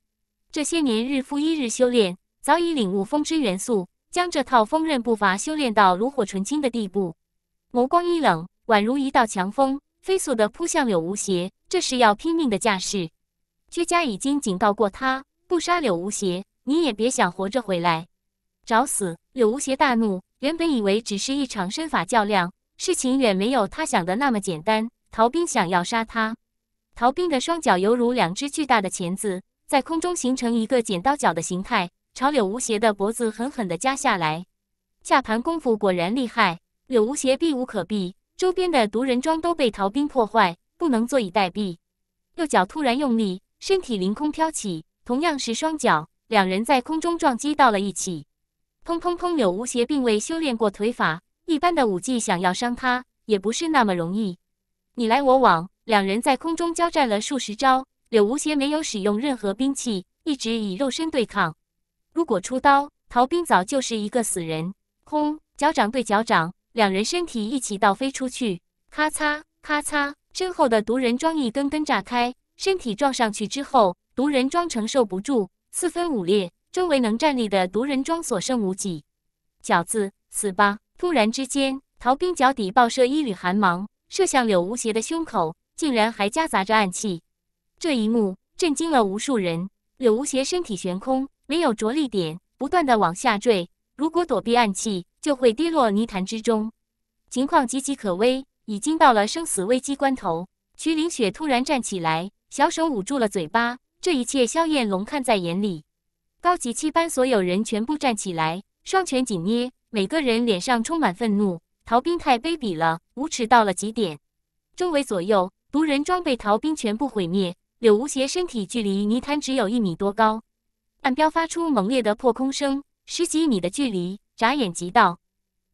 这些年日复一日修炼，早已领悟风之元素，将这套风刃步伐修炼到炉火纯青的地步。眸光一冷，宛如一道强风，飞速地扑向柳无邪，这是要拼命的架势。薛家已经警告过他。不杀柳无邪，你也别想活着回来，找死！柳无邪大怒。原本以为只是一场身法较量，事情远没有他想的那么简单。逃兵想要杀他，逃兵的双脚犹如两只巨大的钳子，在空中形成一个剪刀脚的形态，朝柳无邪的脖子狠狠地夹下来。下盘功夫果然厉害，柳无邪避无可避。周边的毒人桩都被逃兵破坏，不能坐以待毙。右脚突然用力，身体凌空飘起。同样是双脚，两人在空中撞击到了一起，砰砰砰！柳无邪并未修炼过腿法，一般的武技想要伤他也不是那么容易。你来我往，两人在空中交战了数十招。柳无邪没有使用任何兵器，一直以肉身对抗。如果出刀，逃兵早就是一个死人。轰！脚掌对脚掌，两人身体一起倒飞出去，咔嚓咔嚓，身后的毒人桩一根根炸开，身体撞上去之后。毒人桩承受不住，四分五裂，周围能站立的毒人桩所剩无几。饺子，死吧！突然之间，陶兵脚底爆射一缕寒芒，射向柳无邪的胸口，竟然还夹杂着暗器。这一幕震惊了无数人。柳无邪身体悬空，没有着力点，不断的往下坠。如果躲避暗器，就会跌落泥潭之中。情况岌岌可危，已经到了生死危机关头。徐凌雪突然站起来，小手捂住了嘴巴。这一切，肖艳龙看在眼里。高级七班所有人全部站起来，双拳紧捏，每个人脸上充满愤怒。逃兵太卑鄙了，无耻到了极点。周围左右，毒人装备逃兵全部毁灭。柳无邪身体距离泥潭只有一米多高，暗标发出猛烈的破空声，十几米的距离，眨眼即到。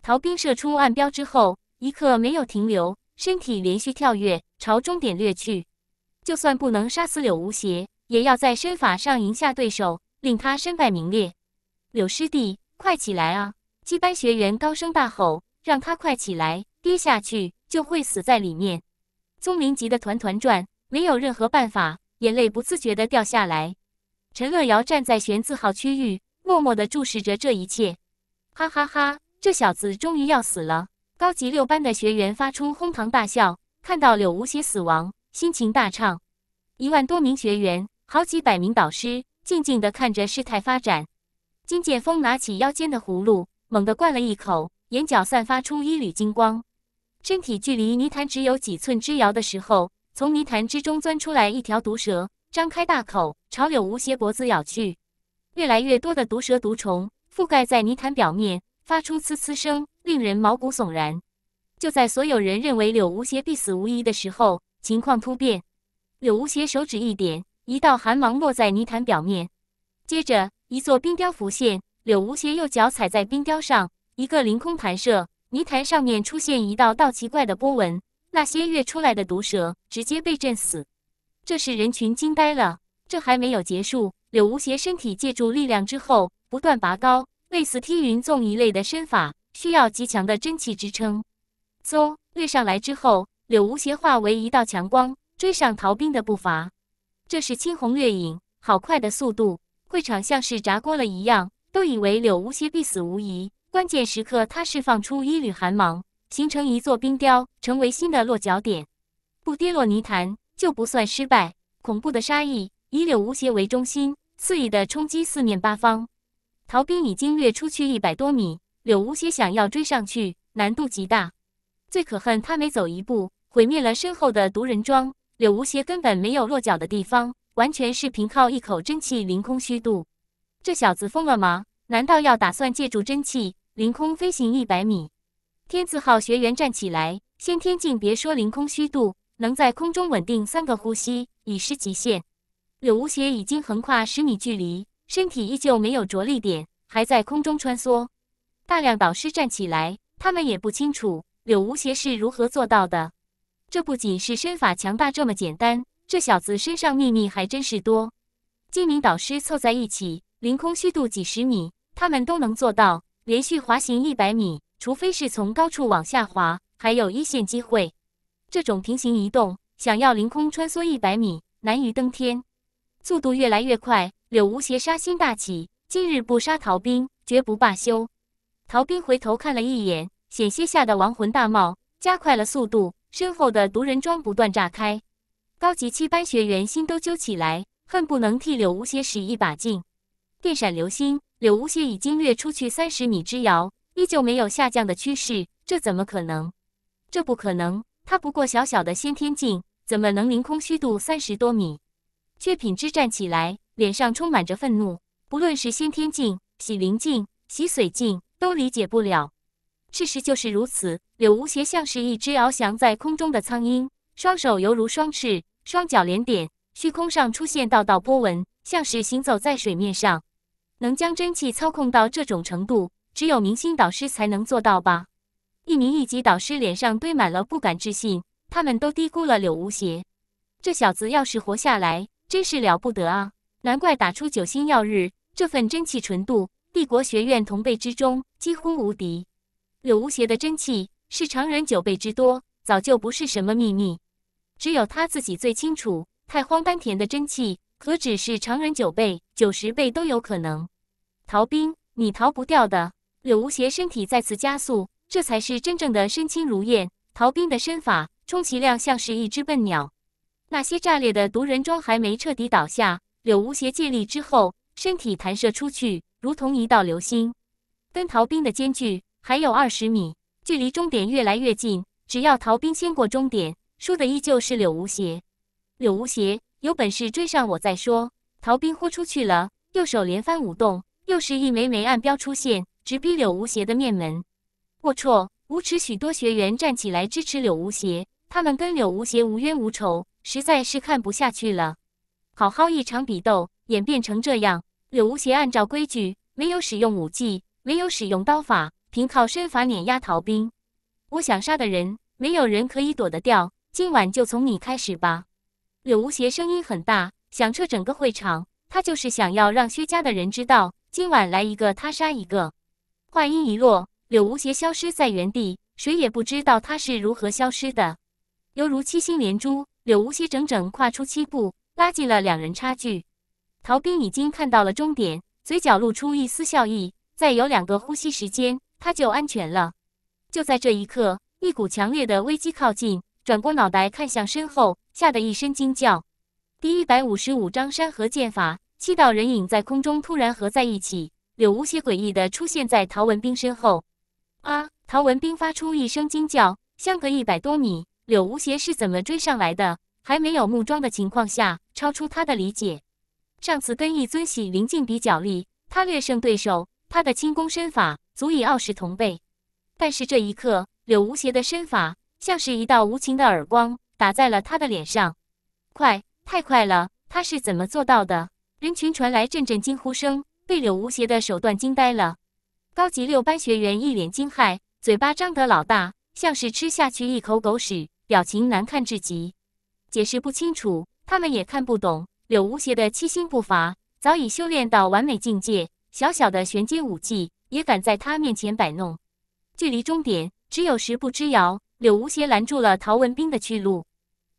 逃兵射出暗标之后，一刻没有停留，身体连续跳跃，朝终点掠去。就算不能杀死柳无邪。也要在身法上赢下对手，令他身败名裂。柳师弟，快起来啊！七班学员高声大吼，让他快起来，跌下去就会死在里面。宗林急得团团转，没有任何办法，眼泪不自觉地掉下来。陈乐瑶站在玄字号区域，默默地注视着这一切。哈哈哈，这小子终于要死了！高级六班的学员发出哄堂大笑，看到柳无邪死亡，心情大畅。一万多名学员。好几百名导师静静地看着事态发展。金剑锋拿起腰间的葫芦，猛地灌了一口，眼角散发出一缕金光。身体距离泥潭只有几寸之遥的时候，从泥潭之中钻出来一条毒蛇，张开大口朝柳无邪脖子咬去。越来越多的毒蛇毒虫覆盖在泥潭表面，发出呲呲声，令人毛骨悚然。就在所有人认为柳无邪必死无疑的时候，情况突变。柳无邪手指一点。一道寒芒落在泥潭表面，接着一座冰雕浮现。柳无邪右脚踩在冰雕上，一个凌空弹射，泥潭上面出现一道道奇怪的波纹。那些跃出来的毒蛇直接被震死。这时人群惊呆了。这还没有结束。柳无邪身体借助力量之后不断拔高，类似梯云纵一类的身法，需要极强的真气支撑。嗖，掠上来之后，柳无邪化为一道强光，追上逃兵的步伐。这是青红掠影，好快的速度！会场像是炸锅了一样，都以为柳无邪必死无疑。关键时刻，他释放出一缕寒芒，形成一座冰雕，成为新的落脚点。不跌落泥潭就不算失败。恐怖的杀意以柳无邪为中心，肆意的冲击四面八方。逃兵已经掠出去一百多米，柳无邪想要追上去，难度极大。最可恨，他每走一步，毁灭了身后的毒人庄。柳无邪根本没有落脚的地方，完全是凭靠一口真气凌空虚度。这小子疯了吗？难道要打算借助真气凌空飞行一百米？天字号学员站起来，先天境别说凌空虚度，能在空中稳定三个呼吸已是极限。柳无邪已经横跨十米距离，身体依旧没有着力点，还在空中穿梭。大量导师站起来，他们也不清楚柳无邪是如何做到的。这不仅是身法强大这么简单，这小子身上秘密还真是多。精灵导师凑在一起，凌空虚度几十米，他们都能做到连续滑行一百米，除非是从高处往下滑，还有一线机会。这种平行移动，想要凌空穿梭一百米，难于登天。速度越来越快，柳无邪杀心大起，今日不杀逃兵，绝不罢休。逃兵回头看了一眼，险些吓得亡魂大冒，加快了速度。身后的毒人装不断炸开，高级七班学员心都揪起来，恨不能替柳无邪使一把劲。电闪流星，柳无邪已经跃出去三十米之遥，依旧没有下降的趋势。这怎么可能？这不可能！他不过小小的先天境，怎么能凌空虚度三十多米？却品之站起来，脸上充满着愤怒。不论是先天境、洗灵境、洗髓境，都理解不了。事实就是如此。柳无邪像是一只翱翔在空中的苍鹰，双手犹如双翅，双脚连点，虚空上出现道道波纹，像是行走在水面上。能将真气操控到这种程度，只有明星导师才能做到吧？一名一级导师脸上堆满了不敢置信，他们都低估了柳无邪。这小子要是活下来，真是了不得啊！难怪打出九星耀日，这份真气纯度，帝国学院同辈之中几乎无敌。柳无邪的真气。是常人九倍之多，早就不是什么秘密，只有他自己最清楚。太荒丹田的真气可只是常人九倍，九十倍都有可能。逃兵，你逃不掉的！柳无邪身体再次加速，这才是真正的身轻如燕。逃兵的身法，充其量像是一只笨鸟。那些炸裂的毒人装还没彻底倒下，柳无邪借力之后，身体弹射出去，如同一道流星。跟逃兵的间距还有二十米。距离终点越来越近，只要逃兵先过终点，输的依旧是柳无邪。柳无邪有本事追上我再说。逃兵豁出去了，右手连翻舞动，又是一枚枚暗标出现，直逼柳无邪的面门。龌龊，无耻！许多学员站起来支持柳无邪，他们跟柳无邪无冤无仇，实在是看不下去了。好好一场比斗演变成这样，柳无邪按照规矩没有使用武技，没有使用刀法。凭靠身法碾压逃兵，我想杀的人，没有人可以躲得掉。今晚就从你开始吧。柳无邪声音很大，响彻整个会场。他就是想要让薛家的人知道，今晚来一个，他杀一个。话音一落，柳无邪消失在原地，谁也不知道他是如何消失的。犹如七星连珠，柳无邪整整跨出七步，拉近了两人差距。逃兵已经看到了终点，嘴角露出一丝笑意。再有两个呼吸时间。他就安全了。就在这一刻，一股强烈的危机靠近，转过脑袋看向身后，吓得一声惊叫。第一百五十五章山河剑法，七道人影在空中突然合在一起，柳无邪诡异的出现在陶文斌身后。啊！陶文斌发出一声惊叫。相隔一百多米，柳无邪是怎么追上来的？还没有木桩的情况下，超出他的理解。上次跟一尊喜灵境比较力，他略胜对手，他的轻功身法。足以傲视同辈，但是这一刻，柳无邪的身法像是一道无情的耳光打在了他的脸上。快，太快了！他是怎么做到的？人群传来阵阵惊呼声，被柳无邪的手段惊呆了。高级六班学员一脸惊骇，嘴巴张得老大，像是吃下去一口狗屎，表情难看至极。解释不清楚，他们也看不懂。柳无邪的七星步伐早已修炼到完美境界，小小的玄阶武技。也敢在他面前摆弄，距离终点只有十步之遥，柳无邪拦住了陶文斌的去路，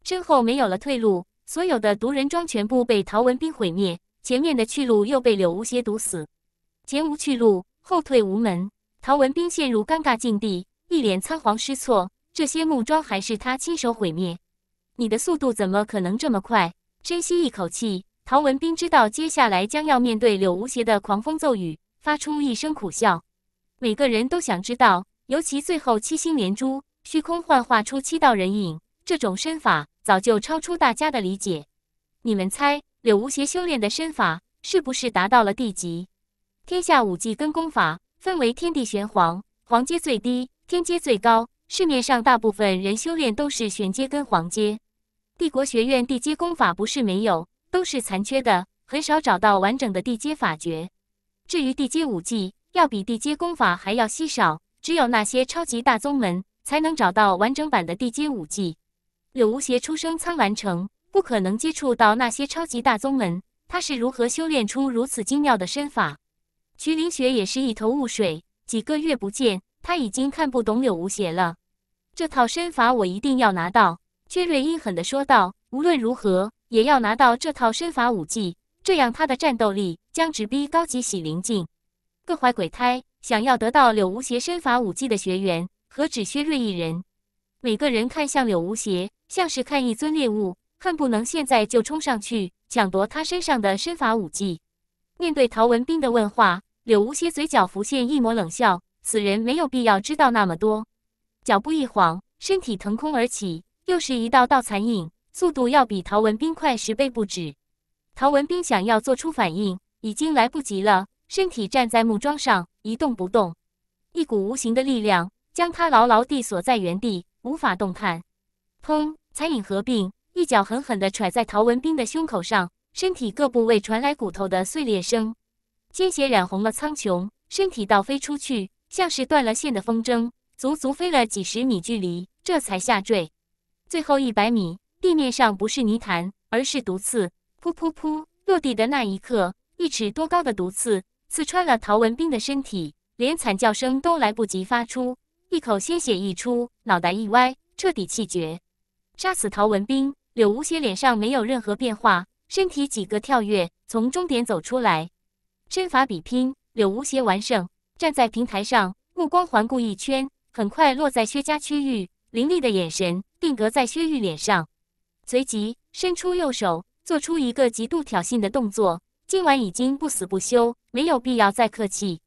身后没有了退路，所有的毒人桩全部被陶文斌毁灭，前面的去路又被柳无邪堵死，前无去路，后退无门，陶文斌陷入尴尬境地，一脸仓皇失措。这些木桩还是他亲手毁灭，你的速度怎么可能这么快？深吸一口气，陶文斌知道接下来将要面对柳无邪的狂风骤雨。发出一声苦笑，每个人都想知道，尤其最后七星连珠，虚空幻化出七道人影，这种身法早就超出大家的理解。你们猜，柳无邪修炼的身法是不是达到了地级？天下武技跟功法分为天地玄黄，黄阶最低，天阶最高。市面上大部分人修炼都是玄阶跟黄阶。帝国学院地阶功法不是没有，都是残缺的，很少找到完整的地阶法诀。至于地阶武技，要比地阶功法还要稀少，只有那些超级大宗门才能找到完整版的地阶武技。柳无邪出生苍兰城，不可能接触到那些超级大宗门。他是如何修炼出如此精妙的身法？徐凌雪也是一头雾水。几个月不见，他已经看不懂柳无邪了。这套身法我一定要拿到！薛瑞阴狠地说道：“无论如何，也要拿到这套身法武技。”这样，他的战斗力将直逼高级洗灵境。各怀鬼胎，想要得到柳无邪身法武技的学员何止薛瑞一人？每个人看向柳无邪，像是看一尊猎物，恨不能现在就冲上去抢夺他身上的身法武技。面对陶文斌的问话，柳无邪嘴角浮现一抹冷笑：“此人没有必要知道那么多。”脚步一晃，身体腾空而起，又是一道道残影，速度要比陶文斌快十倍不止。陶文斌想要做出反应，已经来不及了。身体站在木桩上一动不动，一股无形的力量将他牢牢地锁在原地，无法动弹。砰！残影合并，一脚狠狠地踹在陶文斌的胸口上，身体各部位传来骨头的碎裂声，鲜血染红了苍穹。身体倒飞出去，像是断了线的风筝，足足飞了几十米距离，这才下坠。最后一百米，地面上不是泥潭，而是毒刺。噗噗噗！落地的那一刻，一尺多高的毒刺刺穿了陶文斌的身体，连惨叫声都来不及发出，一口鲜血溢出，脑袋一歪，彻底气绝。杀死陶文斌，柳无邪脸上没有任何变化，身体几个跳跃从终点走出来。身法比拼，柳无邪完胜，站在平台上，目光环顾一圈，很快落在薛家区域，凌厉的眼神定格在薛玉脸上，随即伸出右手。做出一个极度挑衅的动作，今晚已经不死不休，没有必要再客气。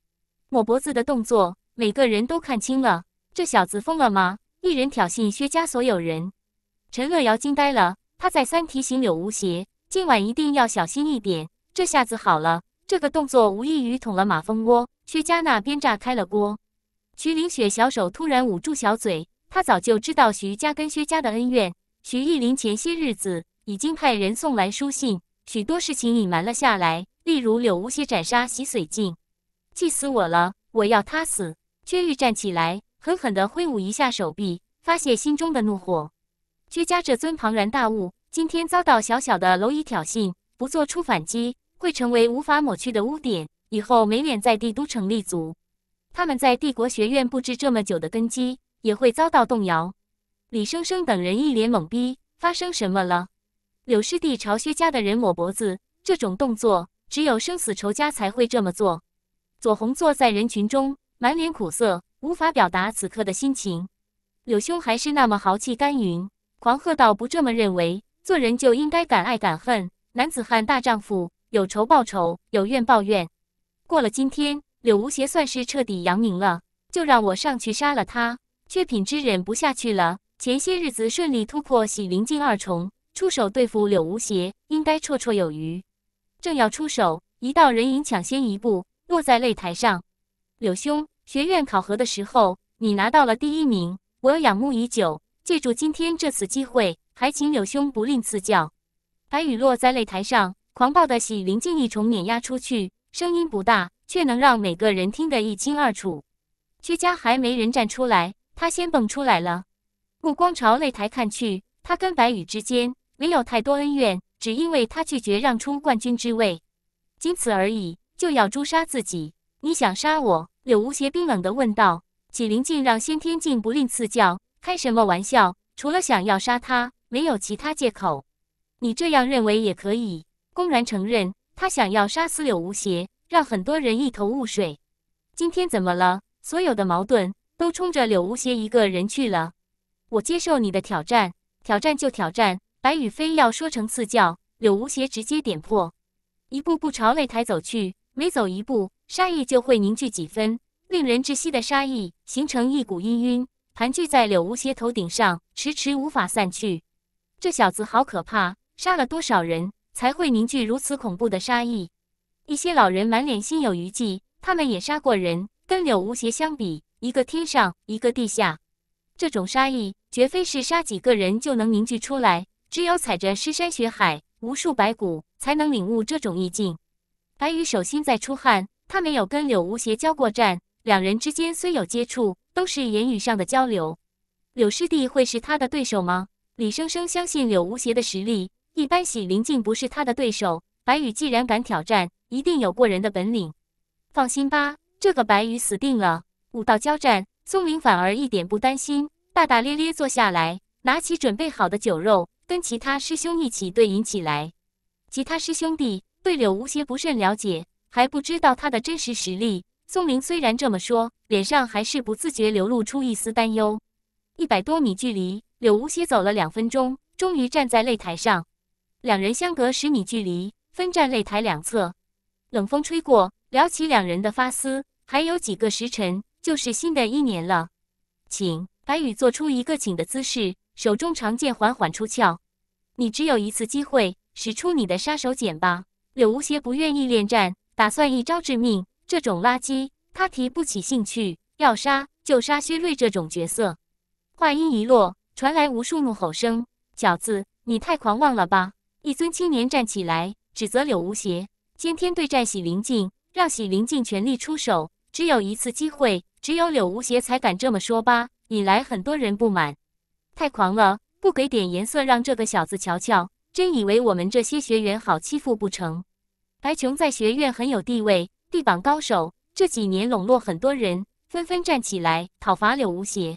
抹脖子的动作，每个人都看清了，这小子疯了吗？一人挑衅薛家所有人，陈乐瑶惊呆了，他再三提醒柳无邪，今晚一定要小心一点。这下子好了，这个动作无异于捅了马蜂窝，薛家那边炸开了锅。徐凌雪小手突然捂住小嘴，她早就知道徐家跟薛家的恩怨，徐逸林前些日子。已经派人送来书信，许多事情隐瞒了下来，例如柳无邪斩杀洗髓镜，气死我了！我要他死！薛玉站起来，狠狠地挥舞一下手臂，发泄心中的怒火。薛家这尊庞然大物，今天遭到小小的蝼蚁挑衅，不做出反击，会成为无法抹去的污点，以后没脸在帝都城立足。他们在帝国学院布置这么久的根基，也会遭到动摇。李生生等人一脸懵逼，发生什么了？柳师弟朝薛家的人抹脖子，这种动作只有生死仇家才会这么做。左红坐在人群中，满脸苦涩，无法表达此刻的心情。柳兄还是那么豪气干云，狂喝道：“不这么认为，做人就应该敢爱敢恨，男子汉大丈夫，有仇报仇，有怨报怨。”过了今天，柳无邪算是彻底扬名了，就让我上去杀了他。却品之忍不下去了，前些日子顺利突破喜灵境二重。出手对付柳无邪应该绰绰有余。正要出手，一道人影抢先一步落在擂台上。柳兄，学院考核的时候你拿到了第一名，我仰慕已久。借助今天这次机会，还请柳兄不吝赐教。白羽落在擂台上，狂暴的喜灵境一重碾压出去，声音不大，却能让每个人听得一清二楚。薛家还没人站出来，他先蹦出来了。目光朝擂台看去，他跟白羽之间。没有太多恩怨，只因为他拒绝让出冠军之位，仅此而已，就要诛杀自己？你想杀我？柳无邪冰冷地问道。启灵竟让先天境不吝赐教，开什么玩笑？除了想要杀他，没有其他借口。你这样认为也可以。公然承认他想要杀死柳无邪，让很多人一头雾水。今天怎么了？所有的矛盾都冲着柳无邪一个人去了。我接受你的挑战，挑战就挑战。白羽飞要说成赐教，柳无邪直接点破，一步步朝擂台走去，每走一步，杀意就会凝聚几分，令人窒息的杀意形成一股氤氲，盘踞在柳无邪头顶上，迟迟无法散去。这小子好可怕！杀了多少人才会凝聚如此恐怖的杀意？一些老人满脸心有余悸，他们也杀过人，跟柳无邪相比，一个天上，一个地下。这种杀意绝非是杀几个人就能凝聚出来。只有踩着尸山血海、无数白骨，才能领悟这种意境。白羽手心在出汗，他没有跟柳无邪交过战，两人之间虽有接触，都是言语上的交流。柳师弟会是他的对手吗？李生生相信柳无邪的实力，一般喜林静不是他的对手。白羽既然敢挑战，一定有过人的本领。放心吧，这个白羽死定了。武道交战，松林反而一点不担心，大大咧咧坐下来，拿起准备好的酒肉。跟其他师兄一起对饮起来。其他师兄弟对柳无邪不甚了解，还不知道他的真实实力。宋林虽然这么说，脸上还是不自觉流露出一丝担忧。一百多米距离，柳无邪走了两分钟，终于站在擂台上。两人相隔十米距离，分站擂台两侧。冷风吹过，撩起两人的发丝。还有几个时辰，就是新的一年了。请白羽做出一个请的姿势。手中长剑缓缓出鞘，你只有一次机会，使出你的杀手锏吧！柳无邪不愿意恋战，打算一招致命。这种垃圾，他提不起兴趣。要杀就杀薛瑞这种角色。话音一落，传来无数怒吼声：“小子，你太狂妄了吧！”一尊青年站起来指责柳无邪：“今天对战喜灵静，让喜灵静全力出手，只有一次机会，只有柳无邪才敢这么说吧？”引来很多人不满。太狂了！不给点颜色让这个小子瞧瞧，真以为我们这些学员好欺负不成？白琼在学院很有地位，地榜高手，这几年笼络很多人，纷纷站起来讨伐柳无邪。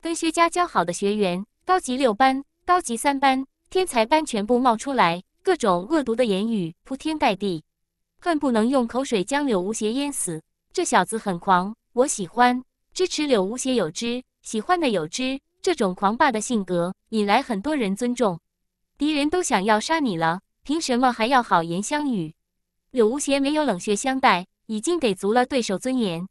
跟薛家交好的学员，高级六班、高级三班、天才班全部冒出来，各种恶毒的言语铺天盖地，恨不能用口水将柳无邪淹死。这小子很狂，我喜欢，支持柳无邪有之，喜欢的有之。这种狂霸的性格引来很多人尊重，敌人都想要杀你了，凭什么还要好言相语？柳无邪没有冷血相待，已经给足了对手尊严。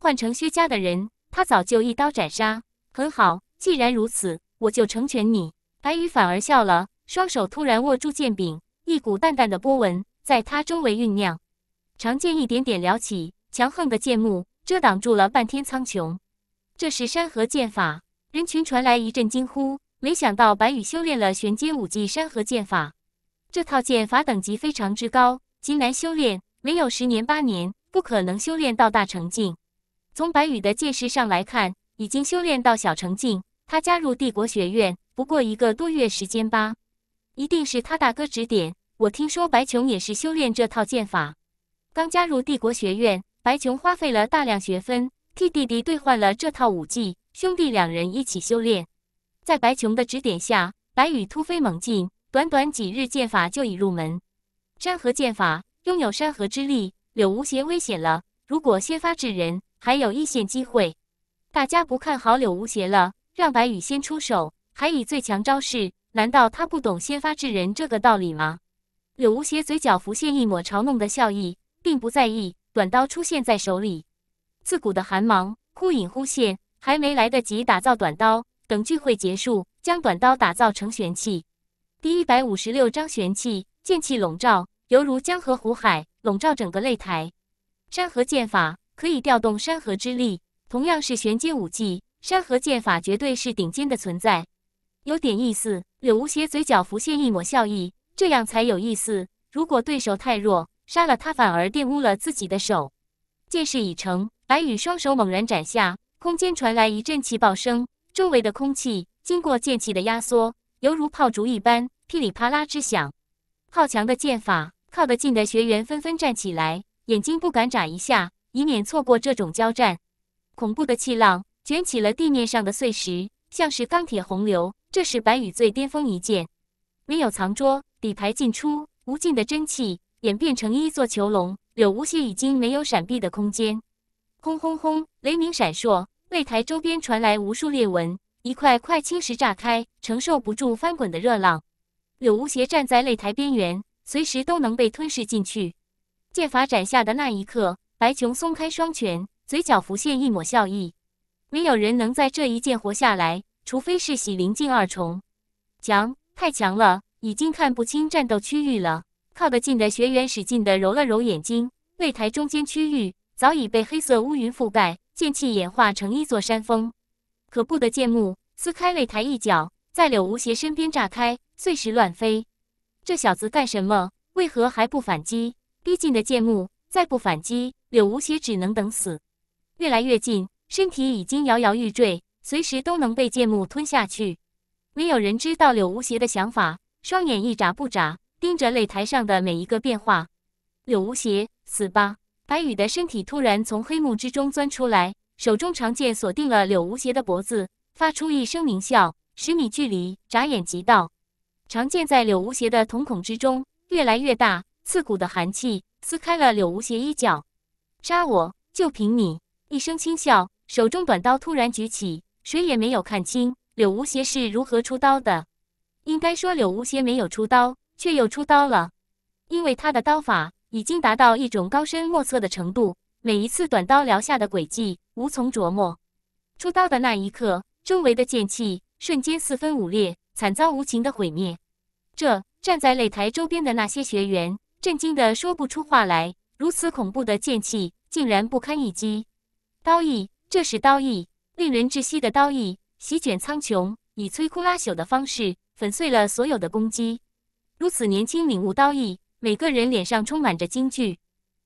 换成薛家的人，他早就一刀斩杀。很好，既然如此，我就成全你。白羽反而笑了，双手突然握住剑柄，一股淡淡的波纹在他周围酝酿，长剑一点点撩起，强横的剑幕遮挡住了半天苍穹。这是山河剑法。人群传来一阵惊呼，没想到白羽修炼了玄阶武技山河剑法。这套剑法等级非常之高，极难修炼，没有十年八年不可能修炼到大成境。从白羽的见识上来看，已经修炼到小成境。他加入帝国学院不过一个多月时间吧，一定是他大哥指点。我听说白琼也是修炼这套剑法，刚加入帝国学院，白琼花费了大量学分替弟弟兑换了这套武技。兄弟两人一起修炼，在白琼的指点下，白羽突飞猛进，短短几日剑法就已入门。山河剑法拥有山河之力，柳无邪危险了。如果先发制人，还有一线机会。大家不看好柳无邪了，让白羽先出手，还以最强招式。难道他不懂先发制人这个道理吗？柳无邪嘴角浮现一抹嘲弄的笑意，并不在意，短刀出现在手里，自古的寒芒忽隐忽现。还没来得及打造短刀，等聚会结束，将短刀打造成玄器。第一百五十六章玄器剑气笼罩，犹如江河湖海，笼罩整个擂台。山河剑法可以调动山河之力，同样是玄阶武技，山河剑法绝对是顶尖的存在。有点意思，柳无邪嘴角浮现一抹笑意，这样才有意思。如果对手太弱，杀了他反而玷污了自己的手。剑势已成，白羽双手猛然斩下。空间传来一阵气爆声，周围的空气经过剑气的压缩，犹如炮竹一般噼里啪啦之响。靠墙的剑法，靠得近的学员纷纷站起来，眼睛不敢眨一下，以免错过这种交战。恐怖的气浪卷起了地面上的碎石，像是钢铁洪流。这是白羽最巅峰一剑，唯有藏拙，底牌尽出，无尽的真气演变成一座囚笼。柳无邪已经没有闪避的空间。轰轰轰，雷鸣闪烁。擂台周边传来无数裂纹，一块块青石炸开，承受不住翻滚的热浪。柳无邪站在擂台边缘，随时都能被吞噬进去。剑法斩下的那一刻，白琼松开双拳，嘴角浮现一抹笑意。没有人能在这一剑活下来，除非是洗灵境二重。强，太强了，已经看不清战斗区域了。靠得近的学员使劲地揉了揉眼睛，擂台中间区域早已被黑色乌云覆盖。剑气演化成一座山峰，可怖的剑幕撕开擂台一角，在柳无邪身边炸开，碎石乱飞。这小子干什么？为何还不反击？逼近的剑幕，再不反击，柳无邪只能等死。越来越近，身体已经摇摇欲坠，随时都能被剑幕吞下去。没有人知道柳无邪的想法，双眼一眨不眨，盯着擂台上的每一个变化。柳无邪，死吧！白羽的身体突然从黑幕之中钻出来，手中长剑锁定了柳无邪的脖子，发出一声狞笑。十米距离，眨眼即到，长剑在柳无邪的瞳孔之中越来越大，刺骨的寒气撕开了柳无邪衣角。杀我，就凭你！一声轻笑，手中短刀突然举起，谁也没有看清柳无邪是如何出刀的。应该说，柳无邪没有出刀，却又出刀了，因为他的刀法。已经达到一种高深莫测的程度，每一次短刀撩下的轨迹无从琢磨。出刀的那一刻，周围的剑气瞬间四分五裂，惨遭无情的毁灭。这站在擂台周边的那些学员震惊得说不出话来，如此恐怖的剑气竟然不堪一击。刀意，这是刀意，令人窒息的刀意，席卷苍穹，以摧枯拉朽的方式粉碎了所有的攻击。如此年轻，领悟刀意。每个人脸上充满着惊惧，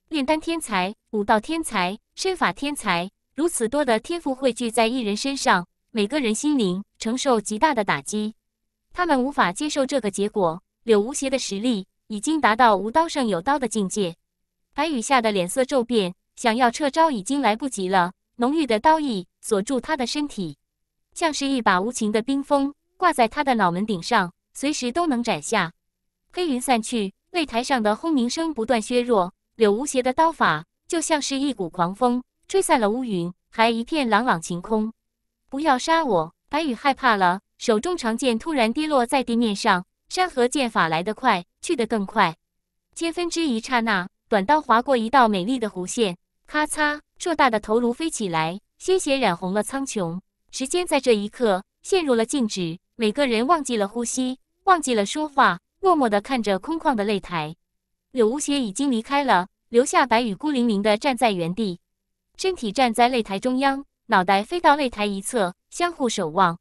炼丹天才、武道天才、身法天才，如此多的天赋汇聚在一人身上，每个人心灵承受极大的打击，他们无法接受这个结果。柳无邪的实力已经达到无刀胜有刀的境界，白羽吓得脸色骤变，想要撤招已经来不及了。浓郁的刀意锁住他的身体，像是一把无情的冰封，挂在他的脑门顶上，随时都能斩下。黑云散去。擂台上的轰鸣声不断削弱，柳无邪的刀法就像是一股狂风，吹散了乌云，还一片朗朗晴空。不要杀我！白羽害怕了，手中长剑突然跌落在地面上。山河剑法来得快，去得更快。千分之一刹那，短刀划过一道美丽的弧线，咔嚓，硕大的头颅飞起来，鲜血染红了苍穹。时间在这一刻陷入了静止，每个人忘记了呼吸，忘记了说话。默默地看着空旷的擂台，柳无邪已经离开了，留下白羽孤零零地站在原地，身体站在擂台中央，脑袋飞到擂台一侧，相互守望。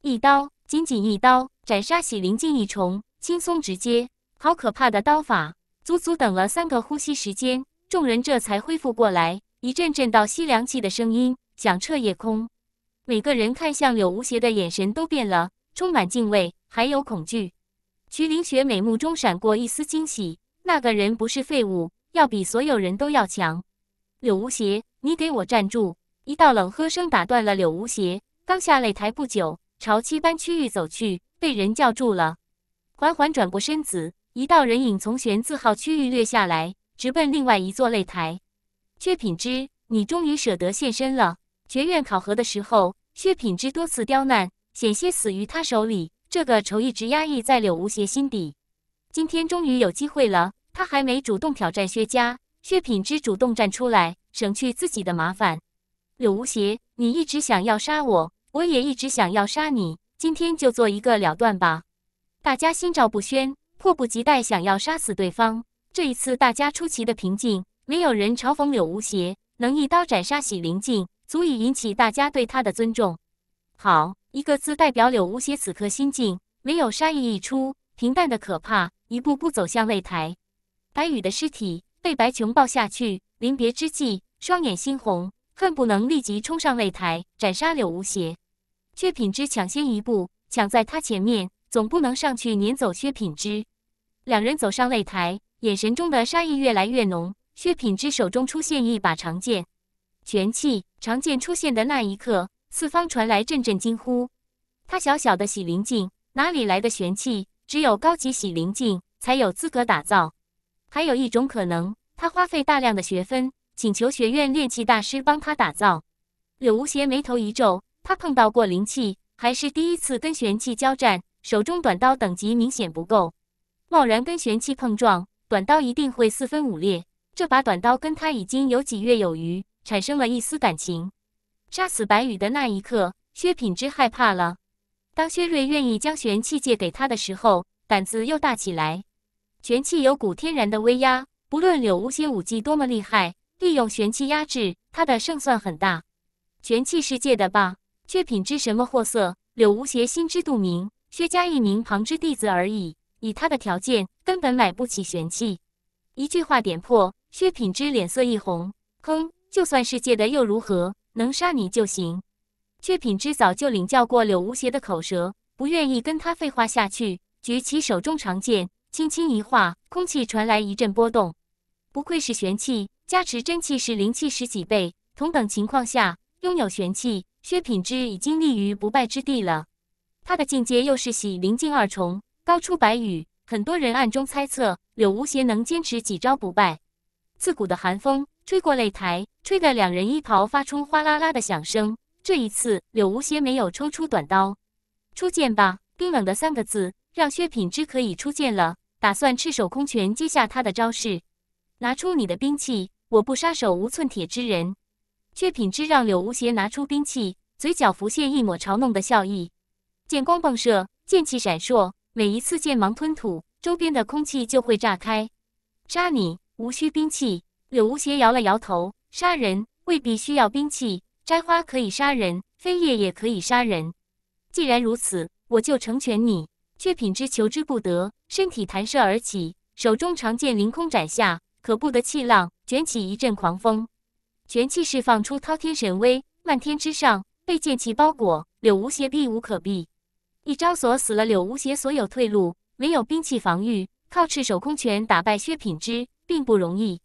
一刀，仅仅一刀，斩杀喜灵境一重，轻松直接，好可怕的刀法！足足等了三个呼吸时间，众人这才恢复过来，一阵阵倒吸凉气的声音响彻夜空，每个人看向柳无邪的眼神都变了，充满敬畏，还有恐惧。徐凌雪美目中闪过一丝惊喜，那个人不是废物，要比所有人都要强。柳无邪，你给我站住！一道冷喝声打断了柳无邪。刚下擂台不久，朝七班区域走去，被人叫住了。缓缓转过身子，一道人影从玄字号区域掠下来，直奔另外一座擂台。薛品之，你终于舍得现身了。学院考核的时候，薛品之多次刁难，险些死于他手里。这个仇一直压抑在柳无邪心底，今天终于有机会了。他还没主动挑战薛家，薛品之主动站出来，省去自己的麻烦。柳无邪，你一直想要杀我，我也一直想要杀你，今天就做一个了断吧。大家心照不宣，迫不及待想要杀死对方。这一次，大家出奇的平静，没有人嘲讽柳无邪能一刀斩杀喜灵静，足以引起大家对他的尊重。好。一个字代表柳无邪此刻心境，唯有杀意溢出，平淡的可怕，一步步走向擂台。白羽的尸体被白琼抱下去，临别之际，双眼猩红，恨不能立即冲上擂台斩杀柳无邪。薛品之抢先一步，抢在他前面，总不能上去撵走薛品之。两人走上擂台，眼神中的杀意越来越浓。薛品之手中出现一把长剑，拳气长剑出现的那一刻。四方传来阵阵惊呼。他小小的洗灵镜哪里来的玄气？只有高级洗灵镜才有资格打造。还有一种可能，他花费大量的学分，请求学院炼器大师帮他打造。柳无邪眉头一皱，他碰到过灵器，还是第一次跟玄器交战。手中短刀等级明显不够，贸然跟玄器碰撞，短刀一定会四分五裂。这把短刀跟他已经有几月有余，产生了一丝感情。杀死白羽的那一刻，薛品之害怕了。当薛瑞愿意将玄气借给他的时候，胆子又大起来。玄气有股天然的威压，不论柳无邪武技多么厉害，利用玄气压制他的胜算很大。玄气是借的吧？薛品之什么货色？柳无邪心知肚明，薛家一名旁支弟子而已，以他的条件根本买不起玄气。一句话点破，薛品之脸色一红，哼，就算是借的又如何？能杀你就行。薛品之早就领教过柳无邪的口舌，不愿意跟他废话下去，举起手中长剑，轻轻一划，空气传来一阵波动。不愧是玄气加持，真气是灵气十几倍。同等情况下，拥有玄气，薛品之已经立于不败之地了。他的境界又是喜灵境二重，高出白羽。很多人暗中猜测，柳无邪能坚持几招不败。刺骨的寒风。吹过擂台，吹得两人衣袍发出哗啦啦的响声。这一次，柳无邪没有抽出短刀，出剑吧！冰冷的三个字让薛品之可以出剑了。打算赤手空拳接下他的招式，拿出你的兵器！我不杀手无寸铁之人。薛品之让柳无邪拿出兵器，嘴角浮现一抹嘲弄的笑意。剑光迸射，剑气闪烁，每一次剑芒吞吐，周边的空气就会炸开。杀你，无需兵器。柳无邪摇了摇头，杀人未必需要兵器，摘花可以杀人，飞叶也可以杀人。既然如此，我就成全你。却品之求之不得，身体弹射而起，手中长剑凌空斩下，可怖的气浪卷起一阵狂风，拳气释放出滔天神威，漫天之上被剑气包裹，柳无邪避无可避，一招锁死了柳无邪所有退路。没有兵器防御，靠赤手空拳打败薛品之，并不容易。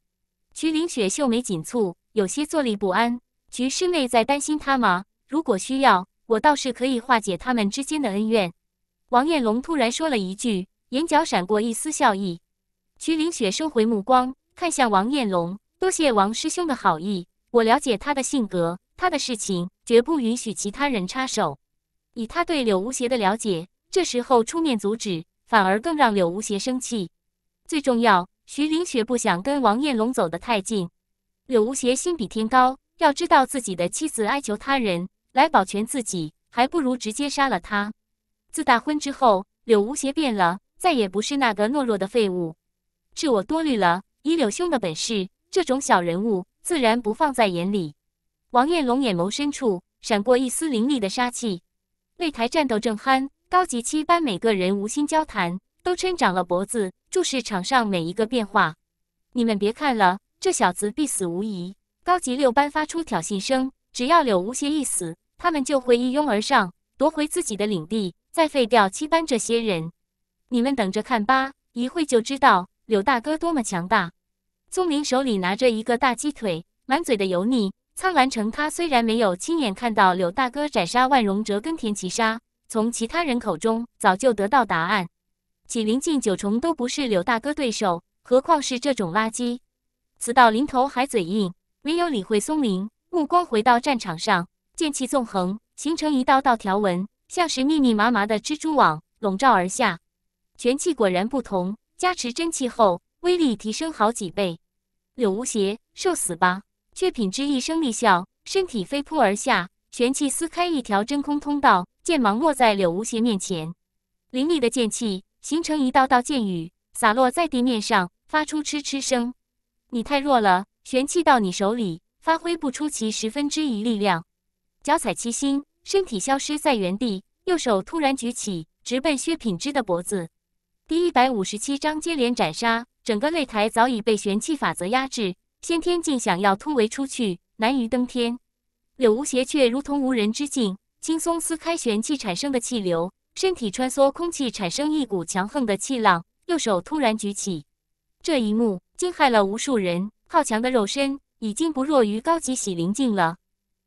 徐凌雪秀眉紧蹙，有些坐立不安。菊师妹在担心他吗？如果需要，我倒是可以化解他们之间的恩怨。王彦龙突然说了一句，眼角闪过一丝笑意。徐凌雪收回目光，看向王彦龙：“多谢王师兄的好意，我了解他的性格，他的事情绝不允许其他人插手。以他对柳无邪的了解，这时候出面阻止，反而更让柳无邪生气。最重要。”徐凌雪不想跟王彦龙走得太近。柳无邪心比天高，要知道自己的妻子哀求他人来保全自己，还不如直接杀了他。自大婚之后，柳无邪变了，再也不是那个懦弱的废物。是我多虑了，以柳兄的本事，这种小人物自然不放在眼里。王彦龙眼眸深处闪过一丝凌厉的杀气。擂台战斗正酣，高级七班每个人无心交谈，都抻长了脖子。注视场上每一个变化，你们别看了，这小子必死无疑。高级六班发出挑衅声，只要柳无邪一死，他们就会一拥而上，夺回自己的领地，再废掉七班这些人。你们等着看吧，一会就知道柳大哥多么强大。宗明手里拿着一个大鸡腿，满嘴的油腻。苍兰城，他虽然没有亲眼看到柳大哥斩杀万荣哲跟田七杀，从其他人口中早就得到答案。仅临近九重都不是柳大哥对手，何况是这种垃圾！死到临头还嘴硬，没有理会松林，目光回到战场上，剑气纵横，形成一道道条纹，像是密密麻麻的蜘蛛网笼罩而下。拳气果然不同，加持真气后，威力提升好几倍。柳无邪，受死吧！却品之一声厉啸，身体飞扑而下，拳气撕开一条真空通道，剑芒落在柳无邪面前，凌厉的剑气。形成一道道剑雨，洒落在地面上，发出嗤嗤声。你太弱了，玄气到你手里发挥不出其十分之一力量。脚踩七星，身体消失在原地，右手突然举起，直奔薛品之的脖子。第一百五十七章接连斩杀，整个擂台早已被玄气法则压制，先天境想要突围出去难于登天。柳无邪却如同无人之境，轻松撕开玄气产生的气流。身体穿梭空气，产生一股强横的气浪。右手突然举起，这一幕惊骇了无数人。好强的肉身，已经不弱于高级洗灵境了。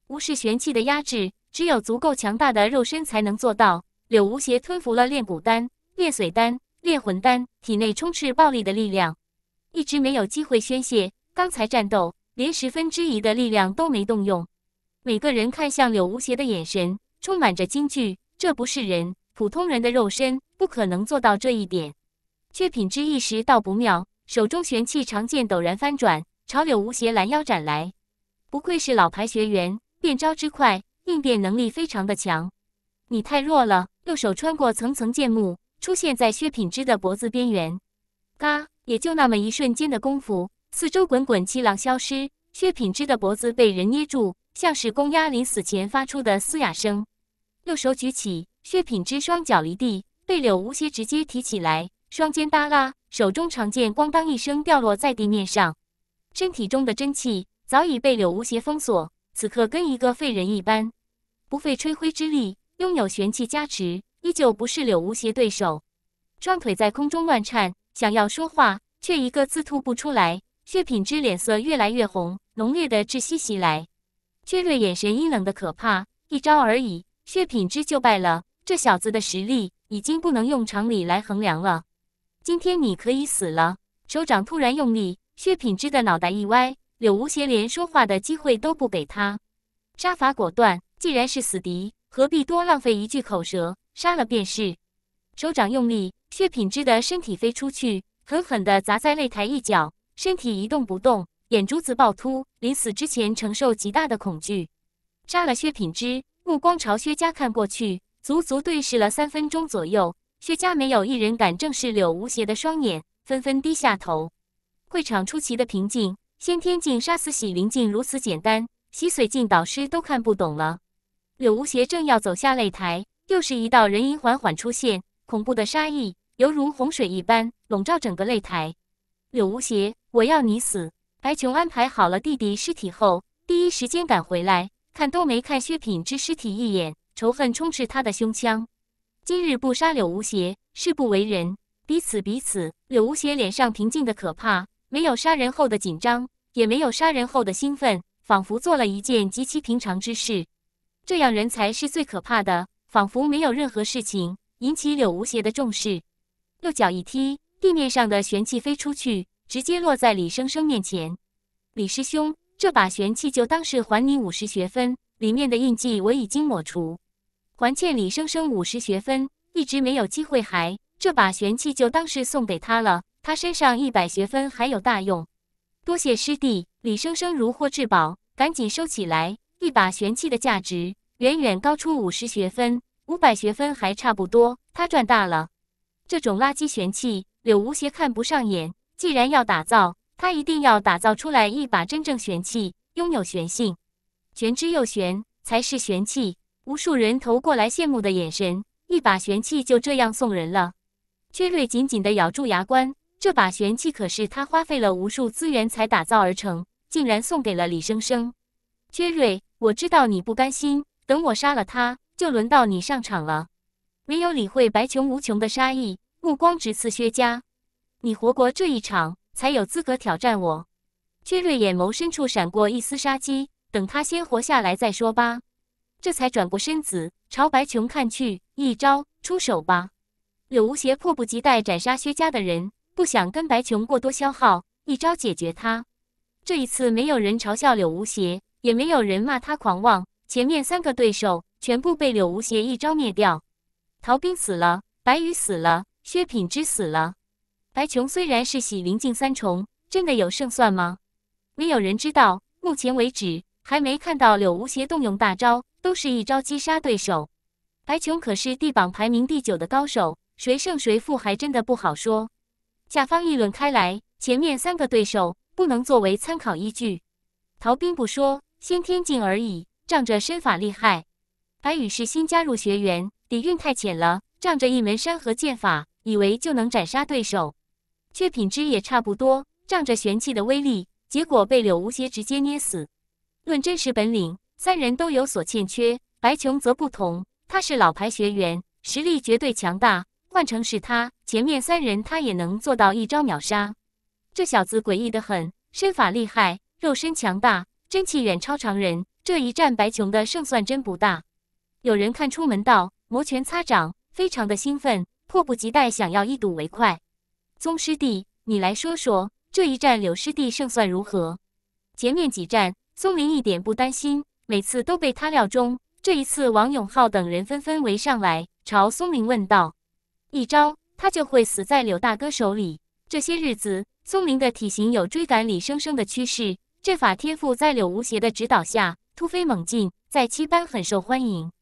无视玄气的压制，只有足够强大的肉身才能做到。柳无邪吞服了炼骨丹、炼髓丹、炼魂丹，体内充斥暴力的力量，一直没有机会宣泄。刚才战斗连十分之一的力量都没动用。每个人看向柳无邪的眼神充满着惊惧，这不是人。普通人的肉身不可能做到这一点。薛品之意识到不妙，手中玄气长剑陡然翻转，朝柳无邪拦腰斩来。不愧是老牌学员，变招之快，应变能力非常的强。你太弱了！右手穿过层层剑幕，出现在薛品之的脖子边缘。嘎！也就那么一瞬间的功夫，四周滚滚气浪消失，薛品之的脖子被人捏住，像是公鸭临死前发出的嘶哑声。右手举起。血品之双脚离地，被柳无邪直接提起来，双肩耷拉，手中长剑咣当一声掉落在地面上。身体中的真气早已被柳无邪封锁，此刻跟一个废人一般，不费吹灰之力，拥有玄气加持，依旧不是柳无邪对手。双腿在空中乱颤，想要说话，却一个字吐不出来。血品之脸色越来越红，浓烈的窒息袭来。薛瑞眼神阴冷的可怕，一招而已，血品之就败了。这小子的实力已经不能用常理来衡量了。今天你可以死了。手掌突然用力，薛品之的脑袋一歪，柳无邪连说话的机会都不给他，杀伐果断。既然是死敌，何必多浪费一句口舌？杀了便是。手掌用力，薛品之的身体飞出去，狠狠地砸在擂台一角，身体一动不动，眼珠子暴突，临死之前承受极大的恐惧。杀了薛品之，目光朝薛家看过去。足足对视了三分钟左右，薛家没有一人敢正视柳无邪的双眼，纷纷低下头。会场出奇的平静，先天境杀死喜灵境如此简单，洗髓境导师都看不懂了。柳无邪正要走下擂台，又是一道人影缓缓出现，恐怖的杀意犹如洪水一般笼罩整个擂台。柳无邪，我要你死！白琼安排好了弟弟尸体后，第一时间赶回来，看都没看薛品之尸体一眼。仇恨充斥他的胸腔，今日不杀柳无邪，誓不为人。彼此彼此。柳无邪脸上平静的可怕，没有杀人后的紧张，也没有杀人后的兴奋，仿佛做了一件极其平常之事。这样人才是最可怕的，仿佛没有任何事情引起柳无邪的重视。右脚一踢，地面上的玄器飞出去，直接落在李生生面前。李师兄，这把玄器就当是还你五十学分，里面的印记我已经抹除。还欠李生生五十学分，一直没有机会还。这把玄器就当是送给他了。他身上一百学分还有大用。多谢师弟，李生生如获至宝，赶紧收起来。一把玄器的价值远远高出五十学分，五百学分还差不多。他赚大了。这种垃圾玄器，柳无邪看不上眼。既然要打造，他一定要打造出来一把真正玄器，拥有玄性，玄之又玄，才是玄器。无数人投过来羡慕的眼神，一把玄器就这样送人了。薛瑞紧紧的咬住牙关，这把玄器可是他花费了无数资源才打造而成，竟然送给了李生生。薛瑞，我知道你不甘心，等我杀了他，就轮到你上场了。没有理会白琼无穷的杀意，目光直刺薛家。你活过这一场，才有资格挑战我。薛瑞眼眸深处闪过一丝杀机，等他先活下来再说吧。这才转过身子朝白琼看去，一招出手吧！柳无邪迫不及待斩杀薛家的人，不想跟白琼过多消耗，一招解决他。这一次没有人嘲笑柳无邪，也没有人骂他狂妄。前面三个对手全部被柳无邪一招灭掉，逃兵死了，白羽死了，薛品之死了。白琼虽然是洗灵境三重，真的有胜算吗？没有人知道，目前为止还没看到柳无邪动用大招。都是一招击杀对手，白琼可是地榜排名第九的高手，谁胜谁负还真的不好说。甲方议论开来，前面三个对手不能作为参考依据。逃兵不说，先天境而已，仗着身法厉害。白羽是新加入学员，底蕴太浅了，仗着一门山河剑法，以为就能斩杀对手，却品质也差不多，仗着玄气的威力，结果被柳无邪直接捏死。论真实本领。三人都有所欠缺，白琼则不同，他是老牌学员，实力绝对强大。换成是他，前面三人他也能做到一招秒杀。这小子诡异的很，身法厉害，肉身强大，真气远超常人。这一战，白琼的胜算真不大。有人看出门道，摩拳擦掌，非常的兴奋，迫不及待想要一睹为快。宗师弟，你来说说这一战柳师弟胜算如何？前面几战，松林一点不担心。每次都被他料中，这一次王永浩等人纷纷围上来，朝松林问道：“一招，他就会死在柳大哥手里。”这些日子，松林的体型有追赶李生生的趋势，阵法天赋在柳无邪的指导下突飞猛进，在七班很受欢迎。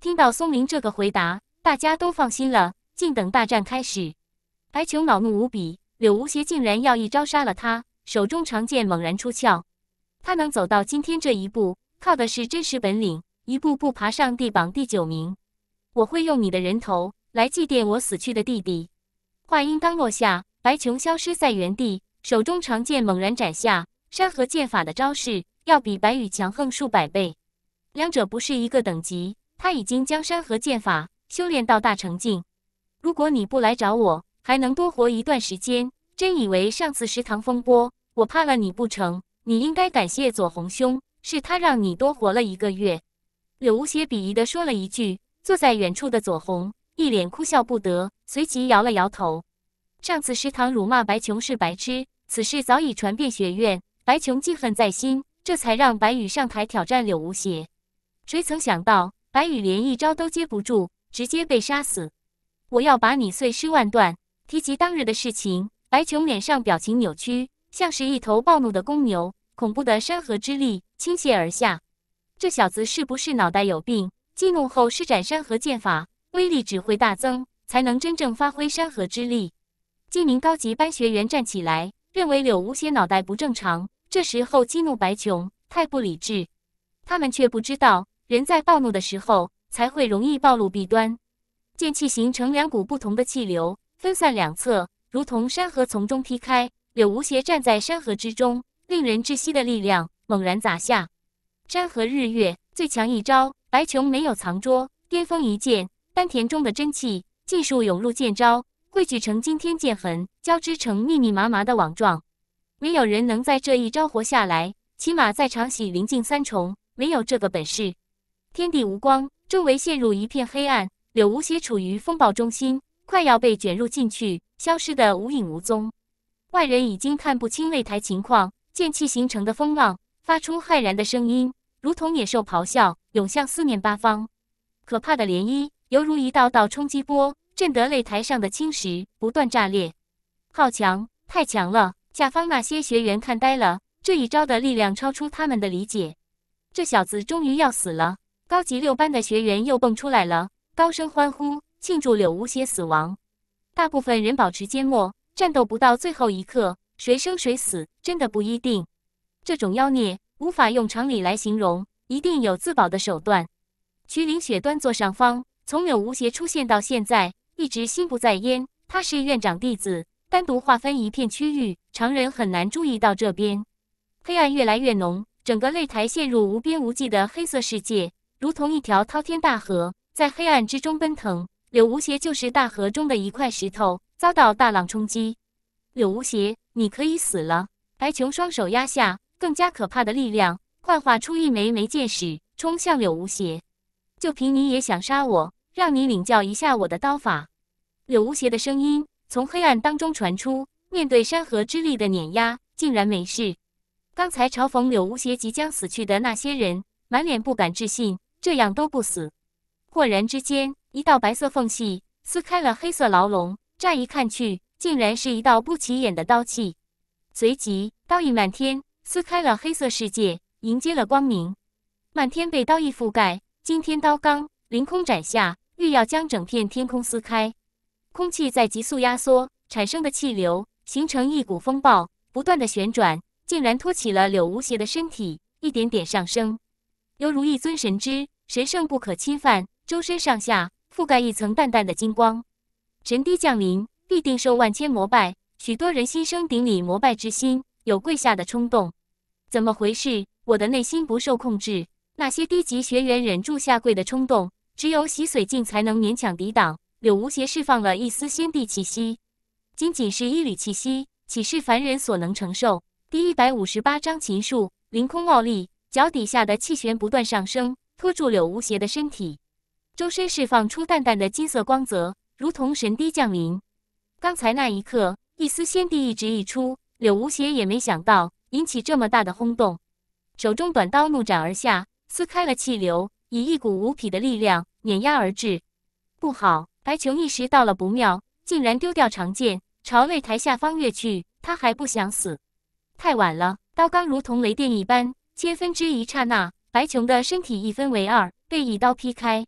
听到松林这个回答，大家都放心了，静等大战开始。白琼恼怒无比，柳无邪竟然要一招杀了他，手中长剑猛然出鞘。他能走到今天这一步。靠的是真实本领，一步步爬上地榜第九名。我会用你的人头来祭奠我死去的弟弟。话音刚落下，白琼消失在原地，手中长剑猛然斩下。山河剑法的招式要比白羽强横数百倍，两者不是一个等级。他已经将山河剑法修炼到大成境。如果你不来找我，还能多活一段时间。真以为上次食堂风波我怕了你不成？你应该感谢左红兄。是他让你多活了一个月，柳无邪鄙夷地说了一句。坐在远处的左红一脸哭笑不得，随即摇了摇头。上次食堂辱骂白琼是白痴，此事早已传遍学院，白琼记恨在心，这才让白羽上台挑战柳无邪。谁曾想到，白羽连一招都接不住，直接被杀死。我要把你碎尸万段！提及当日的事情，白琼脸上表情扭曲，像是一头暴怒的公牛。恐怖的山河之力倾泻而下，这小子是不是脑袋有病？激怒后施展山河剑法，威力只会大增，才能真正发挥山河之力。几名高级班学员站起来，认为柳无邪脑袋不正常。这时候激怒白琼，太不理智。他们却不知道，人在暴怒的时候才会容易暴露弊端。剑气形成两股不同的气流，分散两侧，如同山河从中劈开。柳无邪站在山河之中。令人窒息的力量猛然砸下，山河日月最强一招，白琼没有藏拙，巅峰一剑，丹田中的真气尽数涌入剑招，汇聚成惊天剑痕，交织成密密麻麻的网状，没有人能在这一招活下来。起码在常喜临近三重，没有这个本事。天地无光，周围陷入一片黑暗，柳无邪处于风暴中心，快要被卷入进去，消失得无影无踪。外人已经看不清擂台情况。剑气形成的风浪发出骇然的声音，如同野兽咆哮，涌向四面八方。可怕的涟漪犹如一道道冲击波，震得擂台上的青石不断炸裂。好强，太强了！下方那些学员看呆了，这一招的力量超出他们的理解。这小子终于要死了！高级六班的学员又蹦出来了，高声欢呼庆祝柳无邪死亡。大部分人保持缄默，战斗不到最后一刻。谁生谁死真的不一定，这种妖孽无法用常理来形容，一定有自保的手段。徐凌雪端坐上方，从柳无邪出现到现在，一直心不在焉。他是院长弟子，单独划分一片区域，常人很难注意到这边。黑暗越来越浓，整个擂台陷入无边无际的黑色世界，如同一条滔天大河在黑暗之中奔腾。柳无邪就是大河中的一块石头，遭到大浪冲击。柳无邪。你可以死了！白琼双手压下更加可怕的力量，幻化出一枚枚箭矢，冲向柳无邪。就凭你也想杀我？让你领教一下我的刀法！柳无邪的声音从黑暗当中传出。面对山河之力的碾压，竟然没事！刚才嘲讽柳无邪即将死去的那些人，满脸不敢置信，这样都不死？豁然之间，一道白色缝隙撕开了黑色牢笼，乍一看去。竟然是一道不起眼的刀气，随即刀影漫天，撕开了黑色世界，迎接了光明。漫天被刀意覆盖，惊天刀罡凌空斩下，欲要将整片天空撕开。空气在急速压缩产生的气流形成一股风暴，不断的旋转，竟然托起了柳无邪的身体，一点点上升，犹如一尊神之神圣不可侵犯。周身上下覆盖一层淡淡的金光，神低降临。必定受万千膜拜，许多人心生顶礼膜拜之心，有跪下的冲动。怎么回事？我的内心不受控制。那些低级学员忍住下跪的冲动，只有洗髓镜才能勉强抵挡。柳无邪释放了一丝仙帝气息，仅仅是一缕气息，岂是凡人所能承受？第一百五十八章禽术凌空傲立，脚底下的气旋不断上升，托住柳无邪的身体，周身释放出淡淡的金色光泽，如同神滴降临。刚才那一刻，一丝仙帝一直一出，柳无邪也没想到引起这么大的轰动，手中短刀怒斩而下，撕开了气流，以一股无匹的力量碾压而至。不好！白琼意识到了不妙，竟然丢掉长剑，朝擂台下方跃去。他还不想死。太晚了！刀刚如同雷电一般，千分之一刹那，白琼的身体一分为二，被一刀劈开。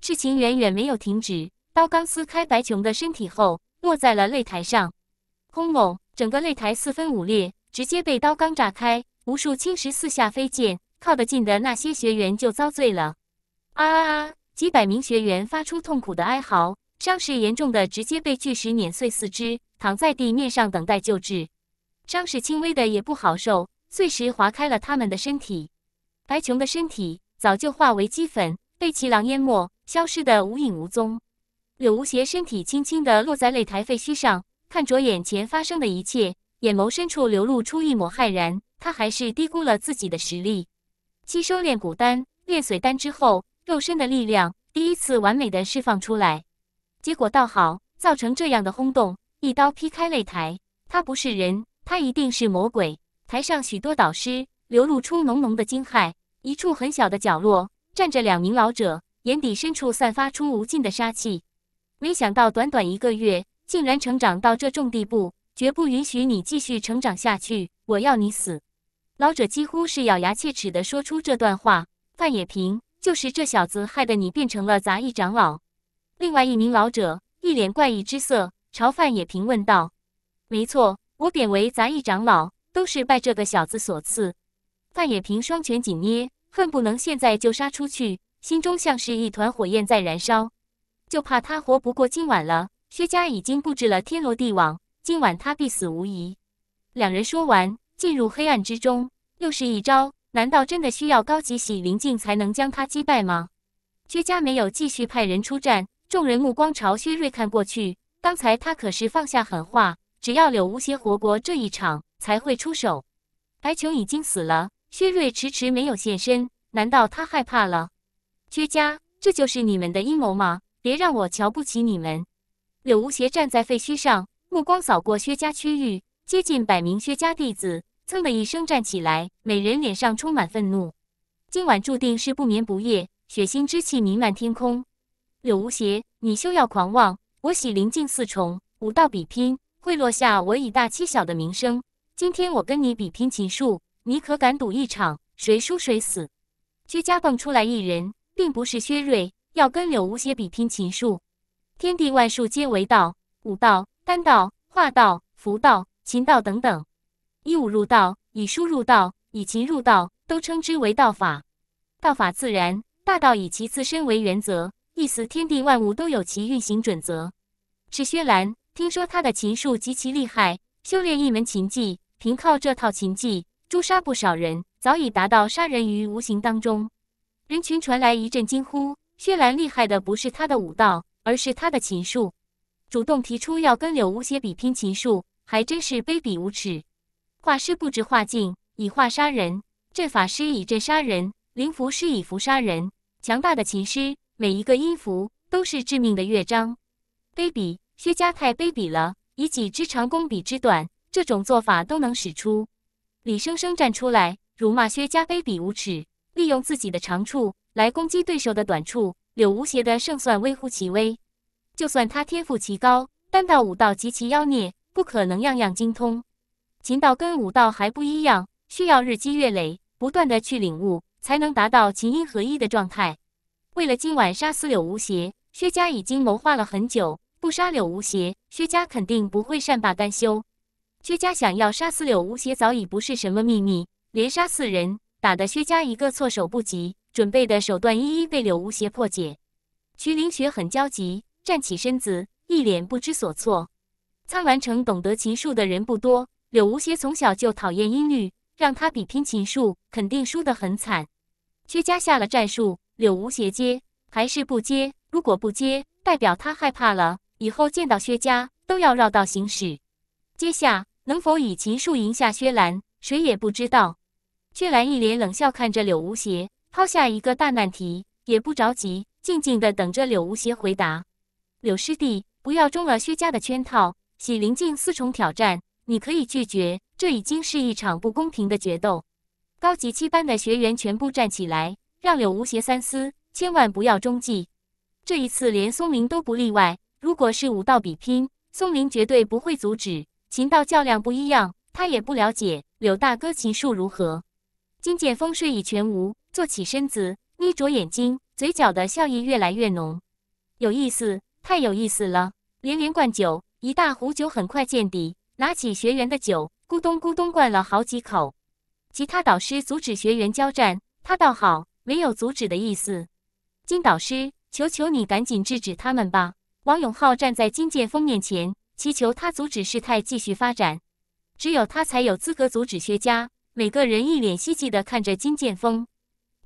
事情远远没有停止，刀刚撕开白琼的身体后。落在了擂台上，轰隆！整个擂台四分五裂，直接被刀罡炸开，无数青石四下飞溅。靠得近的那些学员就遭罪了，啊！啊啊！几百名学员发出痛苦的哀嚎，伤势严重的直接被巨石碾碎四肢，躺在地面上等待救治；伤势轻微的也不好受，碎石划开了他们的身体。白琼的身体早就化为齑粉，被奇狼淹没，消失得无影无踪。柳无邪身体轻轻的落在擂台废墟上，看着眼前发生的一切，眼眸深处流露出一抹骇然。他还是低估了自己的实力。吸收炼骨丹、炼髓丹之后，肉身的力量第一次完美的释放出来。结果倒好，造成这样的轰动，一刀劈开擂台。他不是人，他一定是魔鬼。台上许多导师流露出浓浓的惊骇。一处很小的角落站着两名老者，眼底深处散发出无尽的杀气。没想到短短一个月，竟然成长到这种地步，绝不允许你继续成长下去！我要你死！老者几乎是咬牙切齿地说出这段话。范野平，就是这小子害得你变成了杂役长老。另外一名老者一脸怪异之色，朝范野平问道：“没错，我贬为杂役长老，都是拜这个小子所赐。”范野平双拳紧捏，恨不能现在就杀出去，心中像是一团火焰在燃烧。就怕他活不过今晚了。薛家已经布置了天罗地网，今晚他必死无疑。两人说完，进入黑暗之中。又是一招，难道真的需要高级洗灵境才能将他击败吗？薛家没有继续派人出战，众人目光朝薛瑞看过去。刚才他可是放下狠话，只要柳无邪活过这一场，才会出手。白琼已经死了，薛瑞迟迟没有现身，难道他害怕了？薛家，这就是你们的阴谋吗？别让我瞧不起你们！柳无邪站在废墟上，目光扫过薛家区域，接近百名薛家弟子，噌的一声站起来，每人脸上充满愤怒。今晚注定是不眠不夜，血腥之气弥漫天空。柳无邪，你休要狂妄！我喜灵境四重，武道比拼会落下我以大欺小的名声。今天我跟你比拼琴术，你可敢赌一场？谁输谁死？薛家蹦出来一人，并不是薛瑞。要跟柳无邪比拼琴术，天地万术皆为道，武道、丹道、化道、符道、琴道等等，以武入道，以书入道，以琴入道，都称之为道法。道法自然，大道以其自身为原则，意思天地万物都有其运行准则。是薛兰听说他的琴术极其厉害，修炼一门琴技，凭靠这套琴技诛杀不少人，早已达到杀人于无形当中。人群传来一阵惊呼。薛兰厉害的不是他的武道，而是他的琴术。主动提出要跟柳无邪比拼琴术，还真是卑鄙无耻。画师布置画境以画杀人，阵法师以阵杀人，灵符师以符杀人。强大的琴师，每一个音符都是致命的乐章。卑鄙！薛家太卑鄙了，以己之长攻彼之短，这种做法都能使出。李生生站出来辱骂薛家卑鄙无耻，利用自己的长处。来攻击对手的短处，柳无邪的胜算微乎其微。就算他天赋奇高，单道武道极其妖孽，不可能样样精通。琴道跟武道还不一样，需要日积月累，不断的去领悟，才能达到琴音合一的状态。为了今晚杀死柳无邪，薛家已经谋划了很久。不杀柳无邪，薛家肯定不会善罢甘休。薛家想要杀死柳无邪，早已不是什么秘密。连杀四人，打得薛家一个措手不及。准备的手段一一被柳无邪破解，徐凌雪很焦急，站起身子，一脸不知所措。苍兰城懂得琴术的人不多，柳无邪从小就讨厌音律，让他比拼琴术，肯定输得很惨。薛家下了战术，柳无邪接还是不接？如果不接，代表他害怕了，以后见到薛家都要绕道行驶。接下能否以琴术赢下薛兰，谁也不知道。薛兰一脸冷笑看着柳无邪。抛下一个大难题，也不着急，静静地等着柳无邪回答。柳师弟，不要中了薛家的圈套。喜灵境四重挑战，你可以拒绝，这已经是一场不公平的决斗。高级七班的学员全部站起来，让柳无邪三思，千万不要中计。这一次连松林都不例外。如果是武道比拼，松林绝对不会阻止。琴道较量不一样，他也不了解柳大哥琴术如何。金剑峰睡意全无，坐起身子，眯着眼睛，嘴角的笑意越来越浓。有意思，太有意思了！连连灌酒，一大壶酒很快见底。拿起学员的酒，咕咚咕咚灌了好几口。其他导师阻止学员交战，他倒好，没有阻止的意思。金导师，求求你赶紧制止他们吧！王永浩站在金剑锋面前，祈求他阻止事态继续发展。只有他才有资格阻止薛家。每个人一脸希冀地看着金剑锋，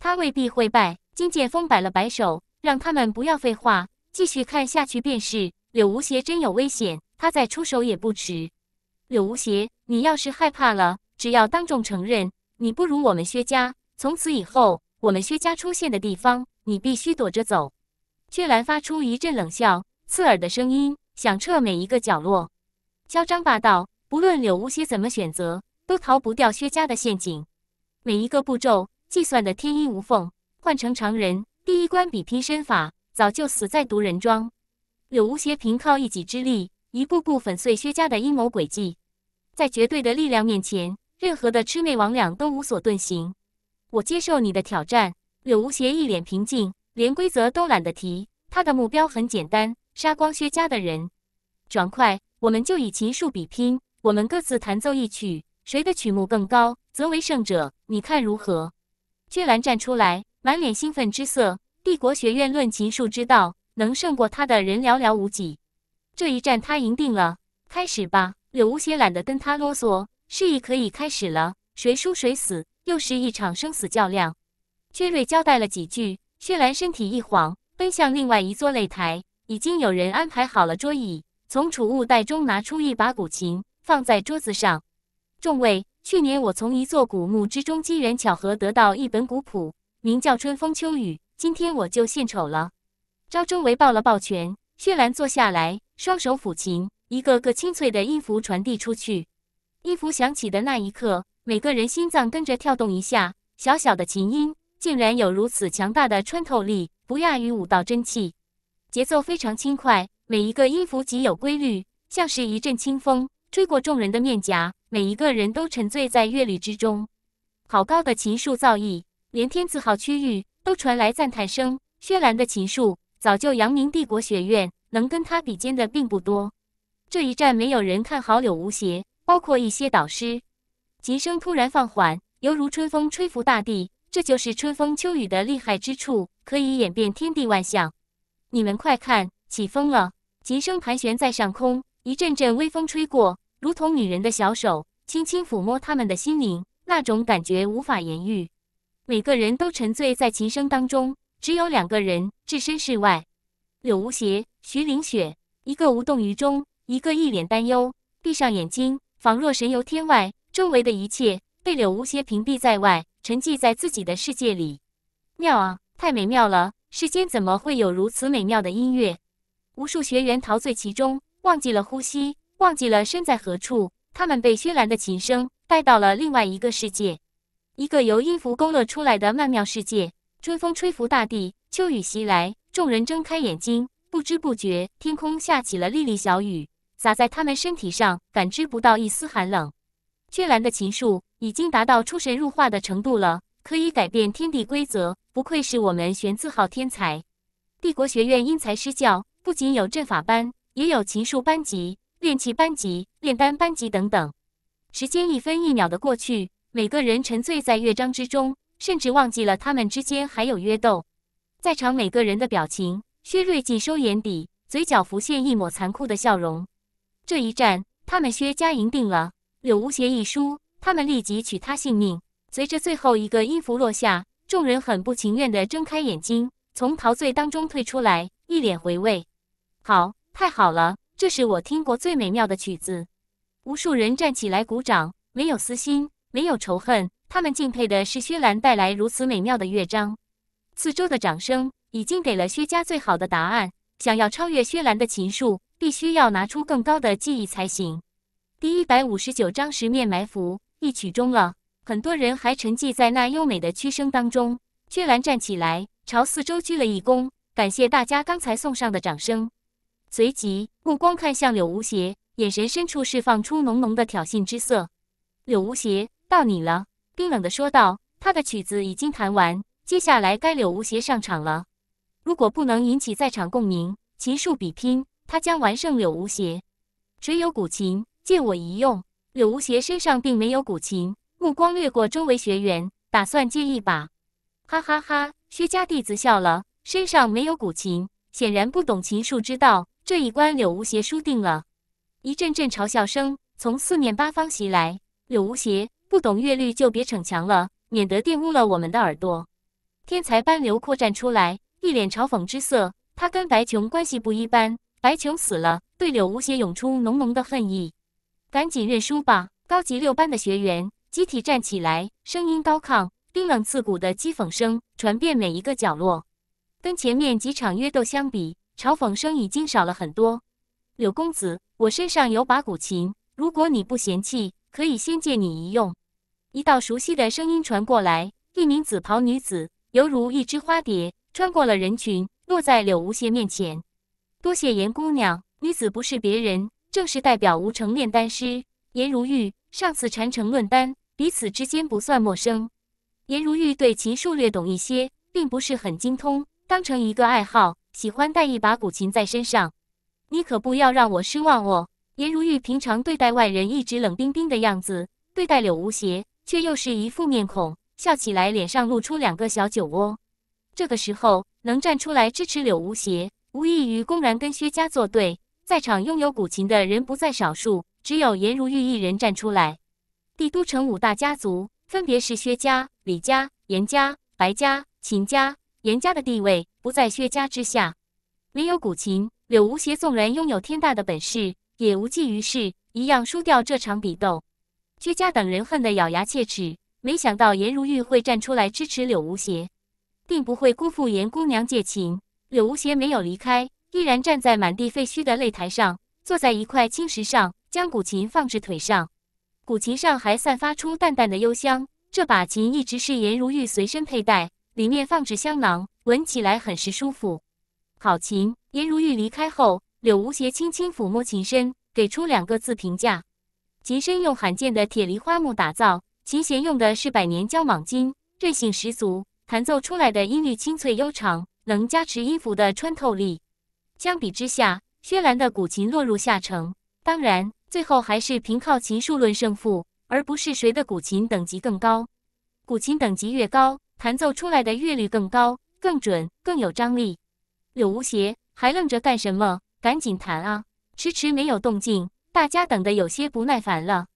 他未必会败。金剑锋摆了摆手，让他们不要废话，继续看下去便是。柳无邪真有危险，他再出手也不迟。柳无邪，你要是害怕了，只要当众承认你不如我们薛家，从此以后，我们薛家出现的地方，你必须躲着走。薛兰发出一阵冷笑，刺耳的声音响彻每一个角落，嚣张霸道。不论柳无邪怎么选择。都逃不掉薛家的陷阱，每一个步骤计算的天衣无缝。换成常人，第一关比拼身法，早就死在毒人庄。柳无邪凭靠一己之力，一步步粉碎薛家的阴谋诡计。在绝对的力量面前，任何的魑魅魍魉都无所遁形。我接受你的挑战，柳无邪一脸平静，连规则都懒得提。他的目标很简单，杀光薛家的人。爽快，我们就以琴术比拼，我们各自弹奏一曲。谁的曲目更高，则为胜者。你看如何？薛兰站出来，满脸兴奋之色。帝国学院论琴术之道，能胜过他的人寥寥无几。这一战他赢定了。开始吧！柳无邪懒得跟他啰嗦，示意可以开始了。谁输谁死，又是一场生死较量。薛瑞交代了几句，薛兰身体一晃，奔向另外一座擂台。已经有人安排好了桌椅，从储物袋中拿出一把古琴，放在桌子上。众位，去年我从一座古墓之中机缘巧合得到一本古谱，名叫《春风秋雨》。今天我就献丑了。朝周围抱了抱拳，薛兰坐下来，双手抚琴，一个个清脆的音符传递出去。音符响起的那一刻，每个人心脏跟着跳动一下。小小的琴音竟然有如此强大的穿透力，不亚于五道真气。节奏非常轻快，每一个音符极有规律，像是一阵清风吹过众人的面颊。每一个人都沉醉在乐律之中，好高的琴术造诣，连天字号区域都传来赞叹声。薛兰的琴术早就扬名帝国学院，能跟他比肩的并不多。这一战，没有人看好柳无邪，包括一些导师。琴声突然放缓，犹如春风吹拂大地，这就是春风秋雨的厉害之处，可以演变天地万象。你们快看，起风了！琴声盘旋在上空，一阵阵微风吹过。如同女人的小手，轻轻抚摸他们的心灵，那种感觉无法言喻。每个人都沉醉在琴声当中，只有两个人置身事外：柳无邪、徐凌雪，一个无动于衷，一个一脸担忧。闭上眼睛，仿若神游天外，周围的一切被柳无邪屏蔽在外，沉寂在自己的世界里。妙啊，太美妙了！世间怎么会有如此美妙的音乐？无数学员陶醉其中，忘记了呼吸。忘记了身在何处，他们被薛兰的琴声带到了另外一个世界，一个由音符勾勒出来的曼妙世界。春风吹拂大地，秋雨袭来，众人睁开眼睛，不知不觉天空下起了粒粒小雨，洒在他们身体上，感知不到一丝寒冷。薛兰的琴术已经达到出神入化的程度了，可以改变天地规则，不愧是我们玄字号天才。帝国学院因材施教，不仅有阵法班，也有琴术班级。练气班级、炼丹班级等等，时间一分一秒的过去，每个人沉醉在乐章之中，甚至忘记了他们之间还有约斗。在场每个人的表情，薛瑞尽收眼底，嘴角浮现一抹残酷的笑容。这一战，他们薛家赢定了，柳无邪一输，他们立即取他性命。随着最后一个音符落下，众人很不情愿的睁开眼睛，从陶醉当中退出来，一脸回味。好，太好了。这是我听过最美妙的曲子，无数人站起来鼓掌，没有私心，没有仇恨，他们敬佩的是薛兰带来如此美妙的乐章。四周的掌声已经给了薛家最好的答案。想要超越薛兰的琴术，必须要拿出更高的技艺才行。第一百五十九章十面埋伏，一曲终了，很多人还沉寂在那优美的曲声当中。薛兰站起来，朝四周鞠了一躬，感谢大家刚才送上的掌声。随即目光看向柳无邪，眼神深处释放出浓浓的挑衅之色。柳无邪，到你了！冰冷的说道。他的曲子已经弹完，接下来该柳无邪上场了。如果不能引起在场共鸣，琴术比拼，他将完胜柳无邪。只有古琴，借我一用。柳无邪身上并没有古琴，目光掠过周围学员，打算借一把。哈哈哈！薛家弟子笑了，身上没有古琴，显然不懂琴术之道。这一关，柳无邪输定了。一阵阵嘲笑声从四面八方袭来。柳无邪不懂乐律就别逞强了，免得玷污了我们的耳朵。天才班刘阔站出来，一脸嘲讽之色。他跟白琼关系不一般，白琼死了，对柳无邪涌出浓浓的恨意。赶紧认输吧！高级六班的学员集体站起来，声音高亢、冰冷刺骨的讥讽声传遍每一个角落。跟前面几场约斗相比，嘲讽声已经少了很多。柳公子，我身上有把古琴，如果你不嫌弃，可以先借你一用。一道熟悉的声音传过来，一名紫袍女子犹如一只花蝶，穿过了人群，落在柳无邪面前。多谢颜姑娘，女子不是别人，正是代表无成炼丹师颜如玉。上次禅城论丹，彼此之间不算陌生。颜如玉对琴术略懂一些，并不是很精通，当成一个爱好。喜欢带一把古琴在身上，你可不要让我失望哦。颜如玉平常对待外人一直冷冰冰的样子，对待柳无邪却又是一副面孔，笑起来脸上露出两个小酒窝。这个时候能站出来支持柳无邪，无异于公然跟薛家作对。在场拥有古琴的人不在少数，只有颜如玉一人站出来。帝都城五大家族分别是薛家、李家、严家、白家、秦家。严家的地位。不在薛家之下，没有古琴，柳无邪纵然拥有天大的本事，也无济于事，一样输掉这场比斗。薛家等人恨得咬牙切齿，没想到颜如玉会站出来支持柳无邪，并不会辜负颜姑娘借琴。柳无邪没有离开，依然站在满地废墟的擂台上，坐在一块青石上，将古琴放置腿上。古琴上还散发出淡淡的幽香。这把琴一直是颜如玉随身佩戴，里面放置香囊。闻起来很是舒服，好琴。颜如玉离开后，柳无邪轻轻抚摸琴身，给出两个字评价：琴身用罕见的铁梨花木打造，琴弦用的是百年胶蟒金，韧性十足，弹奏出来的音律清脆悠长，能加持音符的穿透力。相比之下，薛兰的古琴落入下乘。当然，最后还是凭靠琴术论胜负，而不是谁的古琴等级更高。古琴等级越高，弹奏出来的乐律更高。更准，更有张力。柳无邪，还愣着干什么？赶紧弹啊！迟迟没有动静，大家等的有些不耐烦了，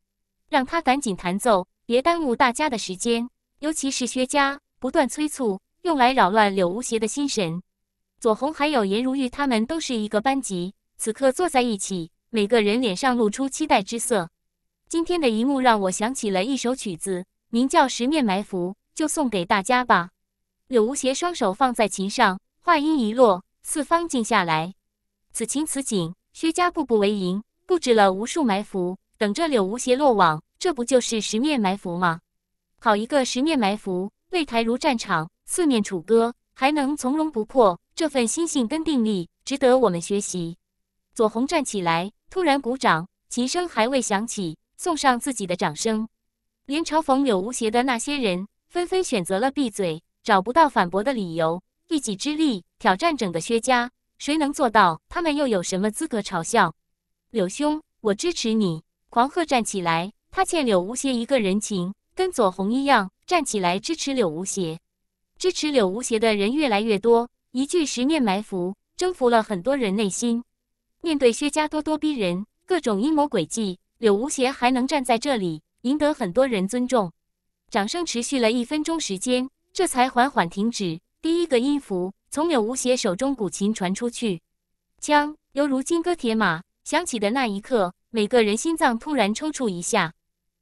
让他赶紧弹奏，别耽误大家的时间。尤其是薛家，不断催促，用来扰乱柳无邪的心神。左红还有颜如玉，他们都是一个班级，此刻坐在一起，每个人脸上露出期待之色。今天的一幕让我想起了一首曲子，名叫《十面埋伏》，就送给大家吧。柳无邪双手放在琴上，话音一落，四方静下来。此情此景，薛家步步为营，布置了无数埋伏，等着柳无邪落网。这不就是十面埋伏吗？好一个十面埋伏！擂台如战场，四面楚歌，还能从容不迫，这份心性跟定力值得我们学习。左红站起来，突然鼓掌，琴声还未响起，送上自己的掌声。连嘲讽柳无邪的那些人，纷纷选择了闭嘴。找不到反驳的理由，一己之力挑战整个薛家，谁能做到？他们又有什么资格嘲笑？柳兄，我支持你！狂鹤站起来，他欠柳无邪一个人情，跟左红一样站起来支持柳无邪。支持柳无邪的人越来越多，一句十面埋伏征服了很多人内心。面对薛家咄咄逼人、各种阴谋诡计，柳无邪还能站在这里，赢得很多人尊重。掌声持续了一分钟时间。这才缓缓停止。第一个音符从柳无邪手中古琴传出去，枪犹如金戈铁马响起的那一刻，每个人心脏突然抽搐一下。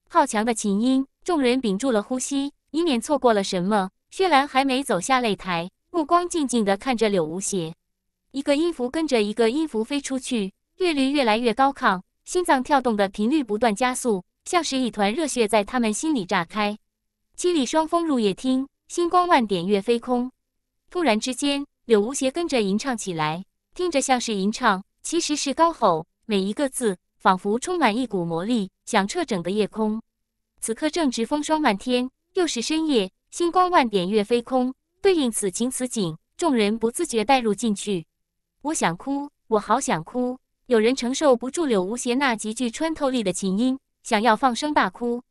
好强的琴音，众人屏住了呼吸，以免错过了什么。薛兰还没走下擂台，目光静静地看着柳无邪。一个音符跟着一个音符飞出去，乐律越来越高亢，心脏跳动的频率不断加速，像是一团热血在他们心里炸开。七里双峰入夜听。星光万点月飞空，突然之间，柳无邪跟着吟唱起来，听着像是吟唱，其实是高吼。每一个字仿佛充满一股魔力，响彻整个夜空。此刻正值风霜漫天，又是深夜，星光万点月飞空，对应此情此景，众人不自觉带入进去。我想哭，我好想哭。有人承受不住柳无邪那极具穿透力的琴音，想要放声大哭。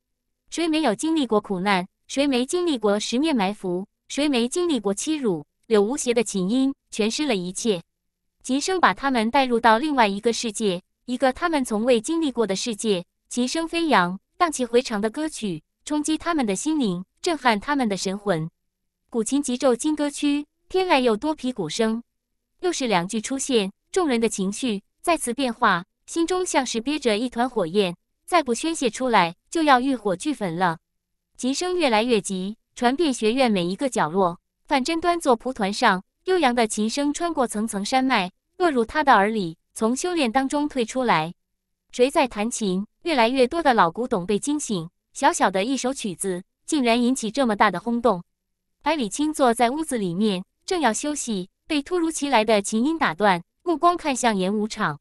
谁没有经历过苦难？谁没经历过十面埋伏？谁没经历过欺辱？柳无邪的琴音诠释了一切。琴声把他们带入到另外一个世界，一个他们从未经历过的世界。琴声飞扬，荡气回肠的歌曲冲击他们的心灵，震撼他们的神魂。古琴、急奏、金歌曲，天籁又多皮鼓声，又是两句出现，众人的情绪再次变化，心中像是憋着一团火焰，再不宣泄出来，就要欲火俱焚了。琴声越来越急，传遍学院每一个角落。范真端坐蒲团上，悠扬的琴声穿过层层山脉，落入他的耳里。从修炼当中退出来，谁在弹琴？越来越多的老古董被惊醒。小小的一首曲子，竟然引起这么大的轰动。百里青坐在屋子里面，正要休息，被突如其来的琴音打断，目光看向演武场。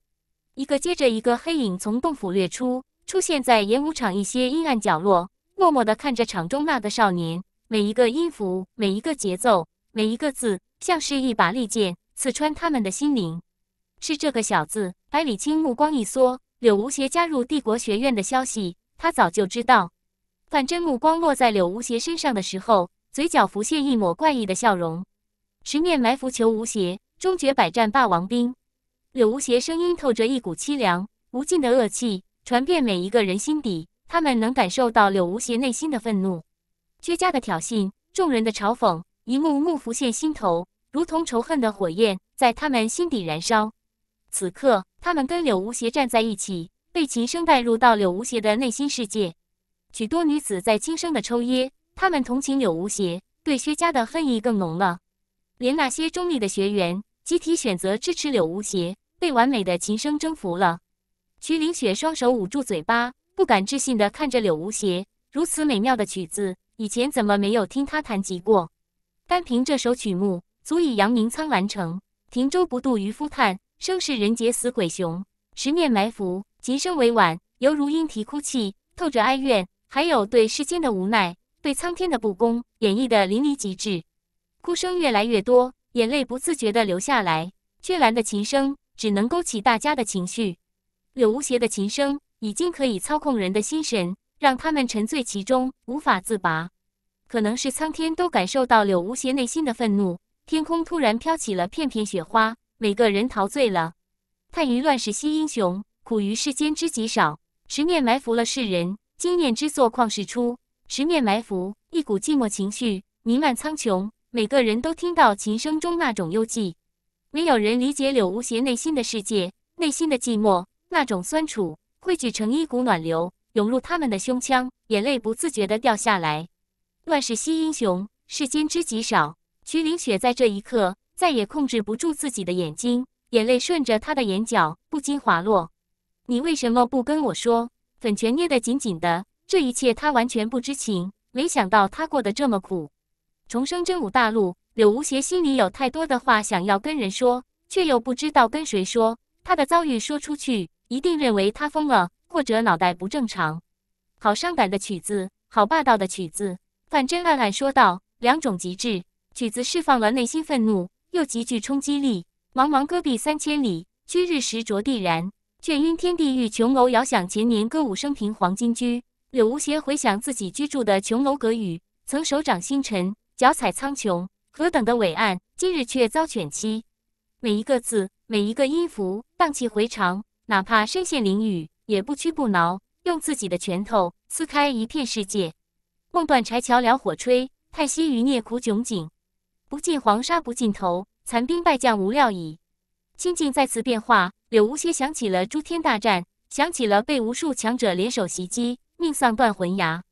一个接着一个黑影从洞府掠出，出现在演武场一些阴暗角落。默默地看着场中那个少年，每一个音符，每一个节奏，每一个字，像是一把利剑，刺穿他们的心灵。是这个小子，百里青目光一缩。柳无邪加入帝国学院的消息，他早就知道。范真目光落在柳无邪身上的时候，嘴角浮现一抹怪异的笑容。十面埋伏求无邪，终觉百战霸王兵。柳无邪声音透着一股凄凉，无尽的恶气传遍每一个人心底。他们能感受到柳无邪内心的愤怒，薛家的挑衅，众人的嘲讽，一幕幕浮现心头，如同仇恨的火焰在他们心底燃烧。此刻，他们跟柳无邪站在一起，被琴声带入到柳无邪的内心世界。许多女子在轻声的抽噎，他们同情柳无邪，对薛家的恨意更浓了。连那些中立的学员，集体选择支持柳无邪，被完美的琴声征服了。徐凌雪双手捂住嘴巴。不敢置信地看着柳无邪，如此美妙的曲子，以前怎么没有听他弹及过？单凭这首曲目，足以扬名苍兰城。停舟不渡渔夫叹，生是人杰，死鬼雄。十面埋伏，琴声委婉，犹如莺啼哭泣，透着哀怨，还有对世间的无奈，对苍天的不公，演绎的淋漓极致。哭声越来越多，眼泪不自觉地流下来。曲兰的琴声只能勾起大家的情绪，柳无邪的琴声。已经可以操控人的心神，让他们沉醉其中，无法自拔。可能是苍天都感受到柳无邪内心的愤怒，天空突然飘起了片片雪花，每个人陶醉了。叹于乱世惜英雄，苦于世间知己少。十面埋伏了世人，惊艳之作旷世出。十面埋伏，一股寂寞情绪弥漫苍穹，每个人都听到琴声中那种幽寂，没有人理解柳无邪内心的世界，内心的寂寞，那种酸楚。汇聚成一股暖流，涌入他们的胸腔，眼泪不自觉的掉下来。乱世惜英雄，世间知己少。徐凌雪在这一刻再也控制不住自己的眼睛，眼泪顺着他的眼角不禁滑落。你为什么不跟我说？粉拳捏得紧紧的，这一切他完全不知情。没想到他过得这么苦。重生真武大陆，柳无邪心里有太多的话想要跟人说，却又不知道跟谁说。他的遭遇说出去。一定认为他疯了，或者脑袋不正常。好伤感的曲子，好霸道的曲子，范真暗暗说道。两种极致曲子释放了内心愤怒，又极具冲击力。茫茫戈壁三千里，居日时着地燃。却晕天地欲琼楼，遥想前年歌舞升平黄金居。柳无邪回想自己居住的琼楼阁宇，曾手掌星辰，脚踩苍穹，何等的伟岸，今日却遭犬欺。每一个字，每一个音符，荡气回肠。哪怕身陷囹圄，也不屈不挠，用自己的拳头撕开一片世界。梦断柴桥聊火吹，叹息余孽苦窘景。不尽黄沙不尽头，残兵败将无料矣。心境再次变化，柳无邪想起了诸天大战，想起了被无数强者联手袭击，命丧断魂崖。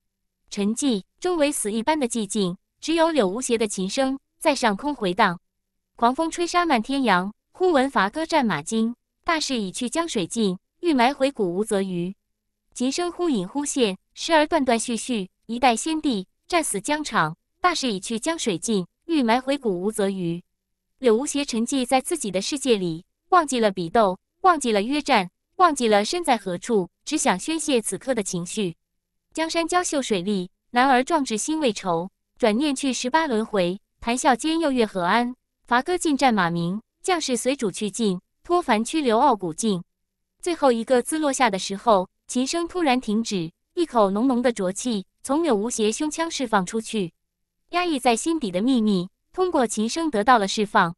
沉寂周为死一般的寂静，只有柳无邪的琴声在上空回荡。狂风吹沙漫天扬，忽闻伐歌战马惊。大势已去，江水尽；欲埋回古无则鱼。琴声忽隐忽现，时而断断续续。一代先帝战死疆场，大势已去，江水尽；欲埋回古无则鱼。柳无邪沉寂在自己的世界里，忘记了比斗，忘记了约战，忘记了身在何处，只想宣泄此刻的情绪。江山娇秀，水丽，男儿壮志心未酬。转念去十八轮回，谈笑间，又月何安？伐歌尽战，马鸣，将士随主去尽，郭凡驱流傲骨尽，最后一个字落下的时候，琴声突然停止，一口浓浓的浊气从柳无邪胸腔释放出去，压抑在心底的秘密通过琴声得到了释放。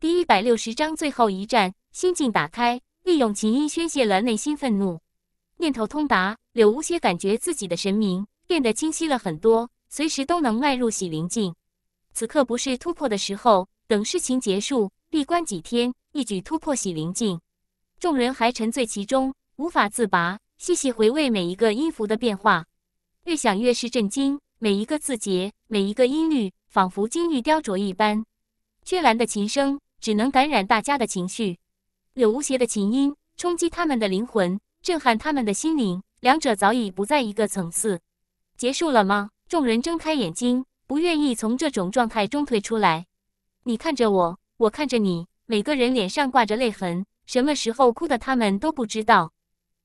第一百六十章最后一战，心境打开，利用琴音宣泄了内心愤怒，念头通达，柳无邪感觉自己的神明变得清晰了很多，随时都能迈入洗灵境。此刻不是突破的时候，等事情结束，闭关几天。一举突破洗灵境，众人还沉醉其中，无法自拔，细细回味每一个音符的变化，越想越是震惊。每一个字节，每一个音律，仿佛金玉雕琢一般。雀兰的琴声只能感染大家的情绪，柳无邪的琴音冲击他们的灵魂，震撼他们的心灵。两者早已不在一个层次。结束了吗？众人睁开眼睛，不愿意从这种状态中退出来。你看着我，我看着你。每个人脸上挂着泪痕，什么时候哭的他们都不知道。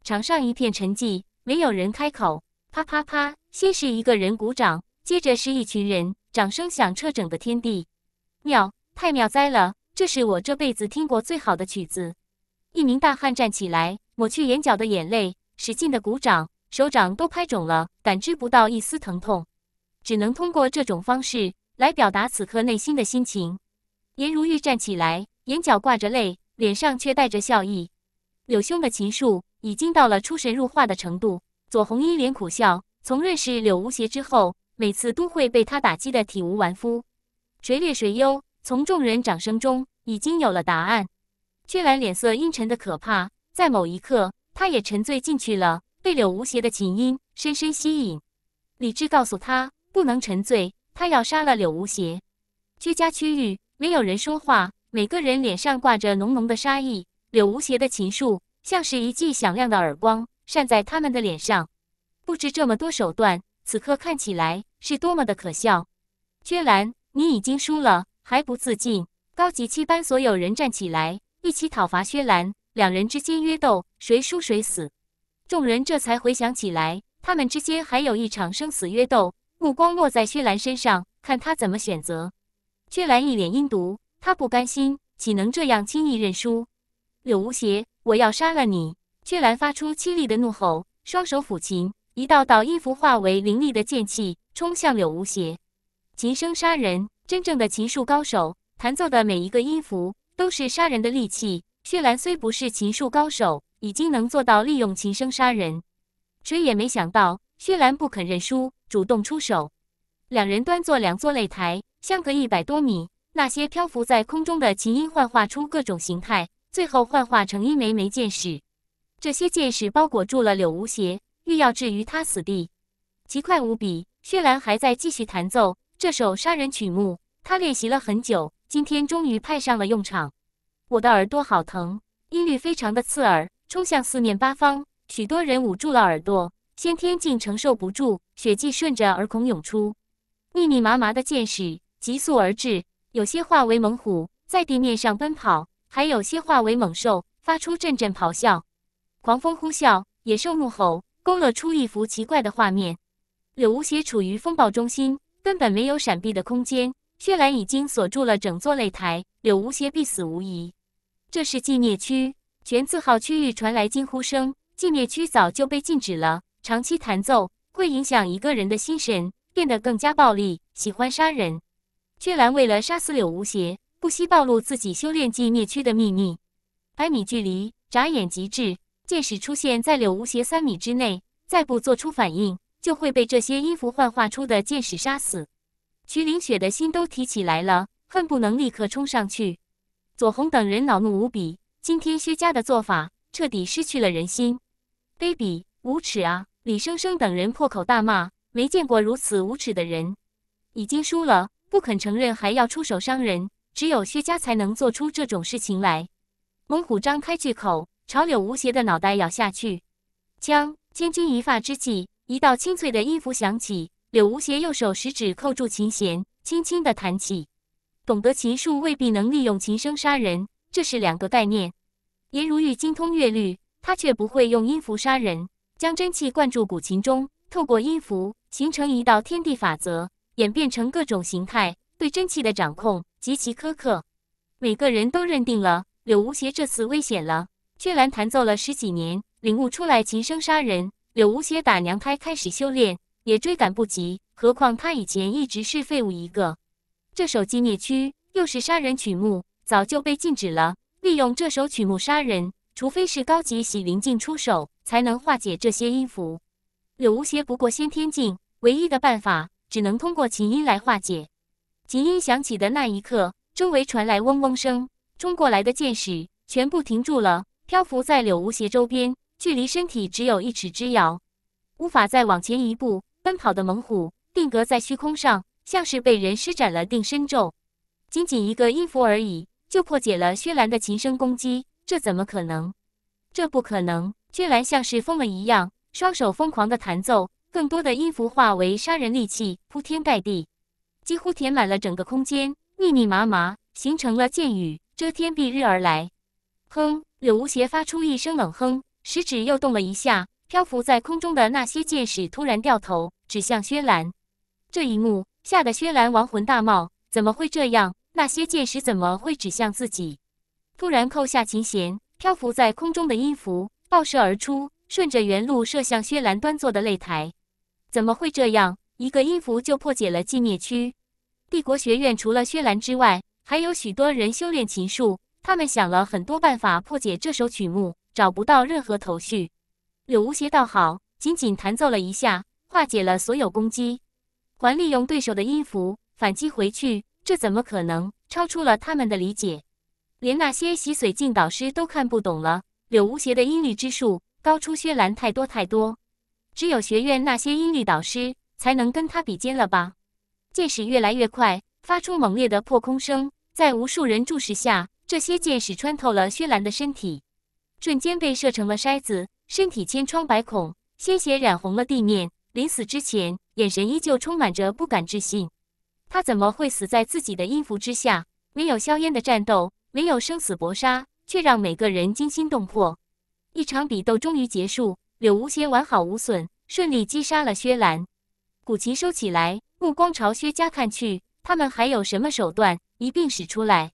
场上一片沉寂，没有人开口。啪啪啪，先是一个人鼓掌，接着是一群人，掌声响彻整个天地。妙，太妙哉了！这是我这辈子听过最好的曲子。一名大汉站起来，抹去眼角的眼泪，使劲的鼓掌，手掌都拍肿了，感知不到一丝疼痛，只能通过这种方式来表达此刻内心的心情。颜如玉站起来。眼角挂着泪，脸上却带着笑意。柳兄的琴术已经到了出神入化的程度。左红一脸苦笑，从认识柳无邪之后，每次都会被他打击的体无完肤。谁劣谁优，从众人掌声中已经有了答案。薛兰脸色阴沉的可怕，在某一刻，他也沉醉进去了，被柳无邪的琴音深深吸引。理智告诉他不能沉醉，他要杀了柳无邪。居家区域没有人说话。每个人脸上挂着浓浓的杀意，柳无邪的琴术像是一记响亮的耳光扇在他们的脸上。不知这么多手段，此刻看起来是多么的可笑。薛兰，你已经输了，还不自尽？高级七班所有人站起来，一起讨伐薛兰。两人之间约斗，谁输谁死。众人这才回想起来，他们之间还有一场生死约斗。目光落在薛兰身上，看他怎么选择。薛兰一脸阴毒。他不甘心，岂能这样轻易认输？柳无邪，我要杀了你！雀兰发出凄厉的怒吼，双手抚琴，一道道音符化为凌厉的剑气，冲向柳无邪。琴声杀人，真正的琴术高手弹奏的每一个音符都是杀人的利器。血兰虽不是琴术高手，已经能做到利用琴声杀人。谁也没想到，血兰不肯认输，主动出手。两人端坐两座擂台，相隔一百多米。那些漂浮在空中的琴音幻化出各种形态，最后幻化成一枚枚箭矢。这些箭矢包裹住了柳无邪，欲要置于他死地。极快无比，薛兰还在继续弹奏这首杀人曲目。他练习了很久，今天终于派上了用场。我的耳朵好疼，音律非常的刺耳，冲向四面八方。许多人捂住了耳朵，先天竟承受不住，血迹顺着耳孔涌出。密密麻麻的箭矢急速而至。有些化为猛虎，在地面上奔跑；还有些化为猛兽，发出阵阵咆哮。狂风呼啸，野兽怒吼，勾勒出一幅奇怪的画面。柳无邪处于风暴中心，根本没有闪避的空间。血兰已经锁住了整座擂台，柳无邪必死无疑。这是寂灭区，全字号区域传来惊呼声。寂灭区早就被禁止了，长期弹奏会影响一个人的心神，变得更加暴力，喜欢杀人。薛兰为了杀死柳无邪，不惜暴露自己修炼寂灭区的秘密。百米距离，眨眼即至，箭矢出现在柳无邪三米之内，再不做出反应，就会被这些音符幻化出的箭矢杀死。徐凌雪的心都提起来了，恨不能立刻冲上去。左红等人恼怒无比，今天薛家的做法彻底失去了人心，卑鄙无耻啊！李生生等人破口大骂，没见过如此无耻的人。已经输了。不肯承认，还要出手伤人，只有薛家才能做出这种事情来。猛虎张开巨口，朝柳无邪的脑袋咬下去。枪千钧一发之际，一道清脆的音符响起。柳无邪右手食指扣住琴弦，轻轻的弹起。懂得琴术未必能利用琴声杀人，这是两个概念。颜如玉精通乐律，他却不会用音符杀人。将真气灌注古琴中，透过音符形成一道天地法则。演变成各种形态，对真气的掌控极其苛刻。每个人都认定了柳无邪这次危险了。薛兰弹奏了十几年，领悟出来琴声杀人。柳无邪打娘胎开始修炼，也追赶不及。何况他以前一直是废物一个。这首《寂灭曲》又是杀人曲目，早就被禁止了。利用这首曲目杀人，除非是高级洗灵境出手，才能化解这些音符。柳无邪不过先天境，唯一的办法。只能通过琴音来化解。琴音响起的那一刻，周围传来嗡嗡声，冲过来的箭矢全部停住了，漂浮在柳无邪周边，距离身体只有一尺之遥，无法再往前一步。奔跑的猛虎定格在虚空上，像是被人施展了定身咒。仅仅一个音符而已，就破解了薛兰的琴声攻击，这怎么可能？这不可能！薛兰像是疯了一样，双手疯狂地弹奏。更多的音符化为杀人利器，铺天盖地，几乎填满了整个空间，密密麻麻，形成了箭雨，遮天蔽日而来。哼！柳无邪发出一声冷哼，食指又动了一下，漂浮在空中的那些箭矢突然掉头，指向薛兰。这一幕吓得薛兰亡魂大冒，怎么会这样？那些箭矢怎么会指向自己？突然扣下琴弦，漂浮在空中的音符爆射而出，顺着原路射向薛兰端坐的擂台。怎么会这样？一个音符就破解了寂灭区。帝国学院除了薛兰之外，还有许多人修炼琴术。他们想了很多办法破解这首曲目，找不到任何头绪。柳无邪倒好，仅仅弹奏了一下，化解了所有攻击，还利用对手的音符反击回去。这怎么可能？超出了他们的理解，连那些洗髓镜导师都看不懂了。柳无邪的音律之术高出薛兰太多太多。只有学院那些音律导师才能跟他比肩了吧？箭矢越来越快，发出猛烈的破空声，在无数人注视下，这些箭矢穿透了薛兰的身体，瞬间被射成了筛子，身体千疮百孔，鲜血染红了地面。临死之前，眼神依旧充满着不敢置信：他怎么会死在自己的音符之下？没有硝烟的战斗，没有生死搏杀，却让每个人惊心动魄。一场比斗终于结束。柳无邪完好无损，顺利击杀了薛兰，古琴收起来，目光朝薛家看去，他们还有什么手段，一并使出来。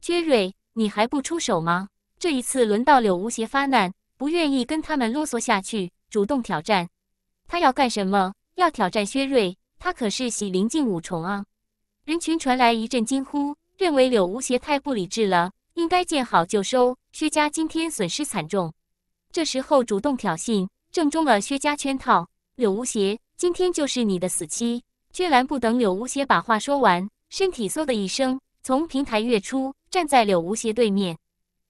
薛瑞，你还不出手吗？这一次轮到柳无邪发难，不愿意跟他们啰嗦下去，主动挑战。他要干什么？要挑战薛瑞？他可是喜灵境五重啊！人群传来一阵惊呼，认为柳无邪太不理智了，应该见好就收。薛家今天损失惨重。这时候主动挑衅，正中了薛家圈套。柳无邪，今天就是你的死期！居兰不等柳无邪把话说完，身体嗖的一声从平台跃出，站在柳无邪对面，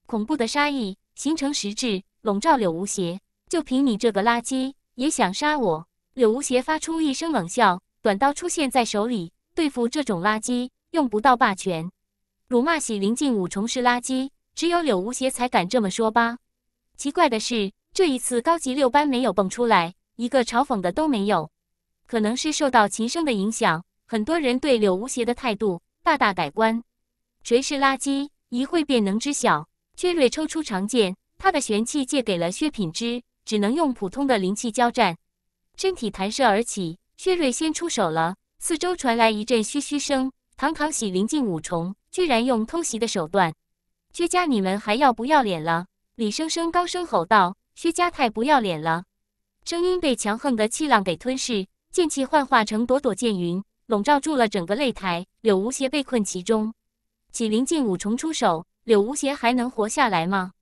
恐怖的杀意形成实质，笼罩柳无邪。就凭你这个垃圾，也想杀我？柳无邪发出一声冷笑，短刀出现在手里。对付这种垃圾，用不到霸权。辱骂喜灵境五重是垃圾，只有柳无邪才敢这么说吧？奇怪的是，这一次高级六班没有蹦出来，一个嘲讽的都没有。可能是受到琴声的影响，很多人对柳无邪的态度大大改观。谁是垃圾，一会便能知晓。薛瑞抽出长剑，他的玄气借给了薛品之，只能用普通的灵气交战。身体弹射而起，薛瑞先出手了。四周传来一阵嘘嘘声。堂堂喜灵境五重，居然用偷袭的手段，薛家你们还要不要脸了？李生生高声吼道：“薛家太不要脸了！”声音被强横的气浪给吞噬，剑气幻化成朵朵剑云，笼罩住了整个擂台。柳无邪被困其中。启灵境五重出手，柳无邪还能活下来吗？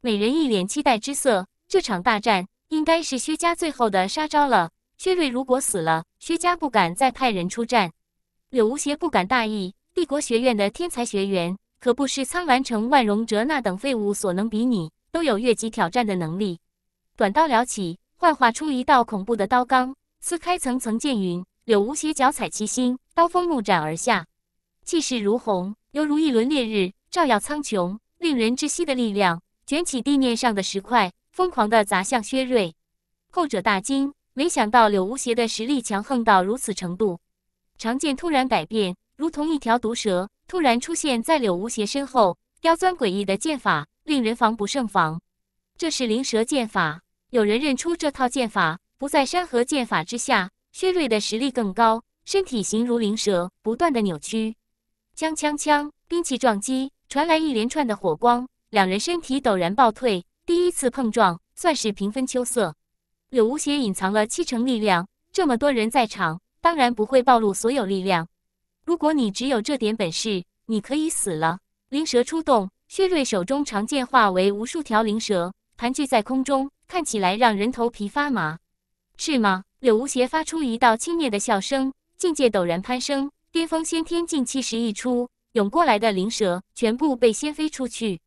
美人一脸期待之色。这场大战应该是薛家最后的杀招了。薛瑞如果死了，薛家不敢再派人出战。柳无邪不敢大意，帝国学院的天才学员可不是苍兰城万荣哲那等废物所能比拟。都有越级挑战的能力，短刀撩起，幻化出一道恐怖的刀罡，撕开层层剑云。柳无邪脚踩七星，刀锋怒斩而下，气势如虹，犹如一轮烈日照耀苍穹，令人窒息的力量卷起地面上的石块，疯狂的砸向薛瑞。后者大惊，没想到柳无邪的实力强横到如此程度。长剑突然改变，如同一条毒蛇，突然出现在柳无邪身后，刁钻诡异的剑法。令人防不胜防，这是灵蛇剑法。有人认出这套剑法不在山河剑法之下，薛瑞的实力更高。身体形如灵蛇，不断的扭曲。锵锵锵！兵器撞击，传来一连串的火光。两人身体陡然爆退。第一次碰撞算是平分秋色。柳无邪隐藏了七成力量，这么多人在场，当然不会暴露所有力量。如果你只有这点本事，你可以死了。灵蛇出洞。薛瑞手中长剑化为无数条灵蛇，盘踞在空中，看起来让人头皮发麻，是吗？柳无邪发出一道轻蔑的笑声，境界陡然攀升，巅峰先天境气势一出，涌过来的灵蛇全部被掀飞出去。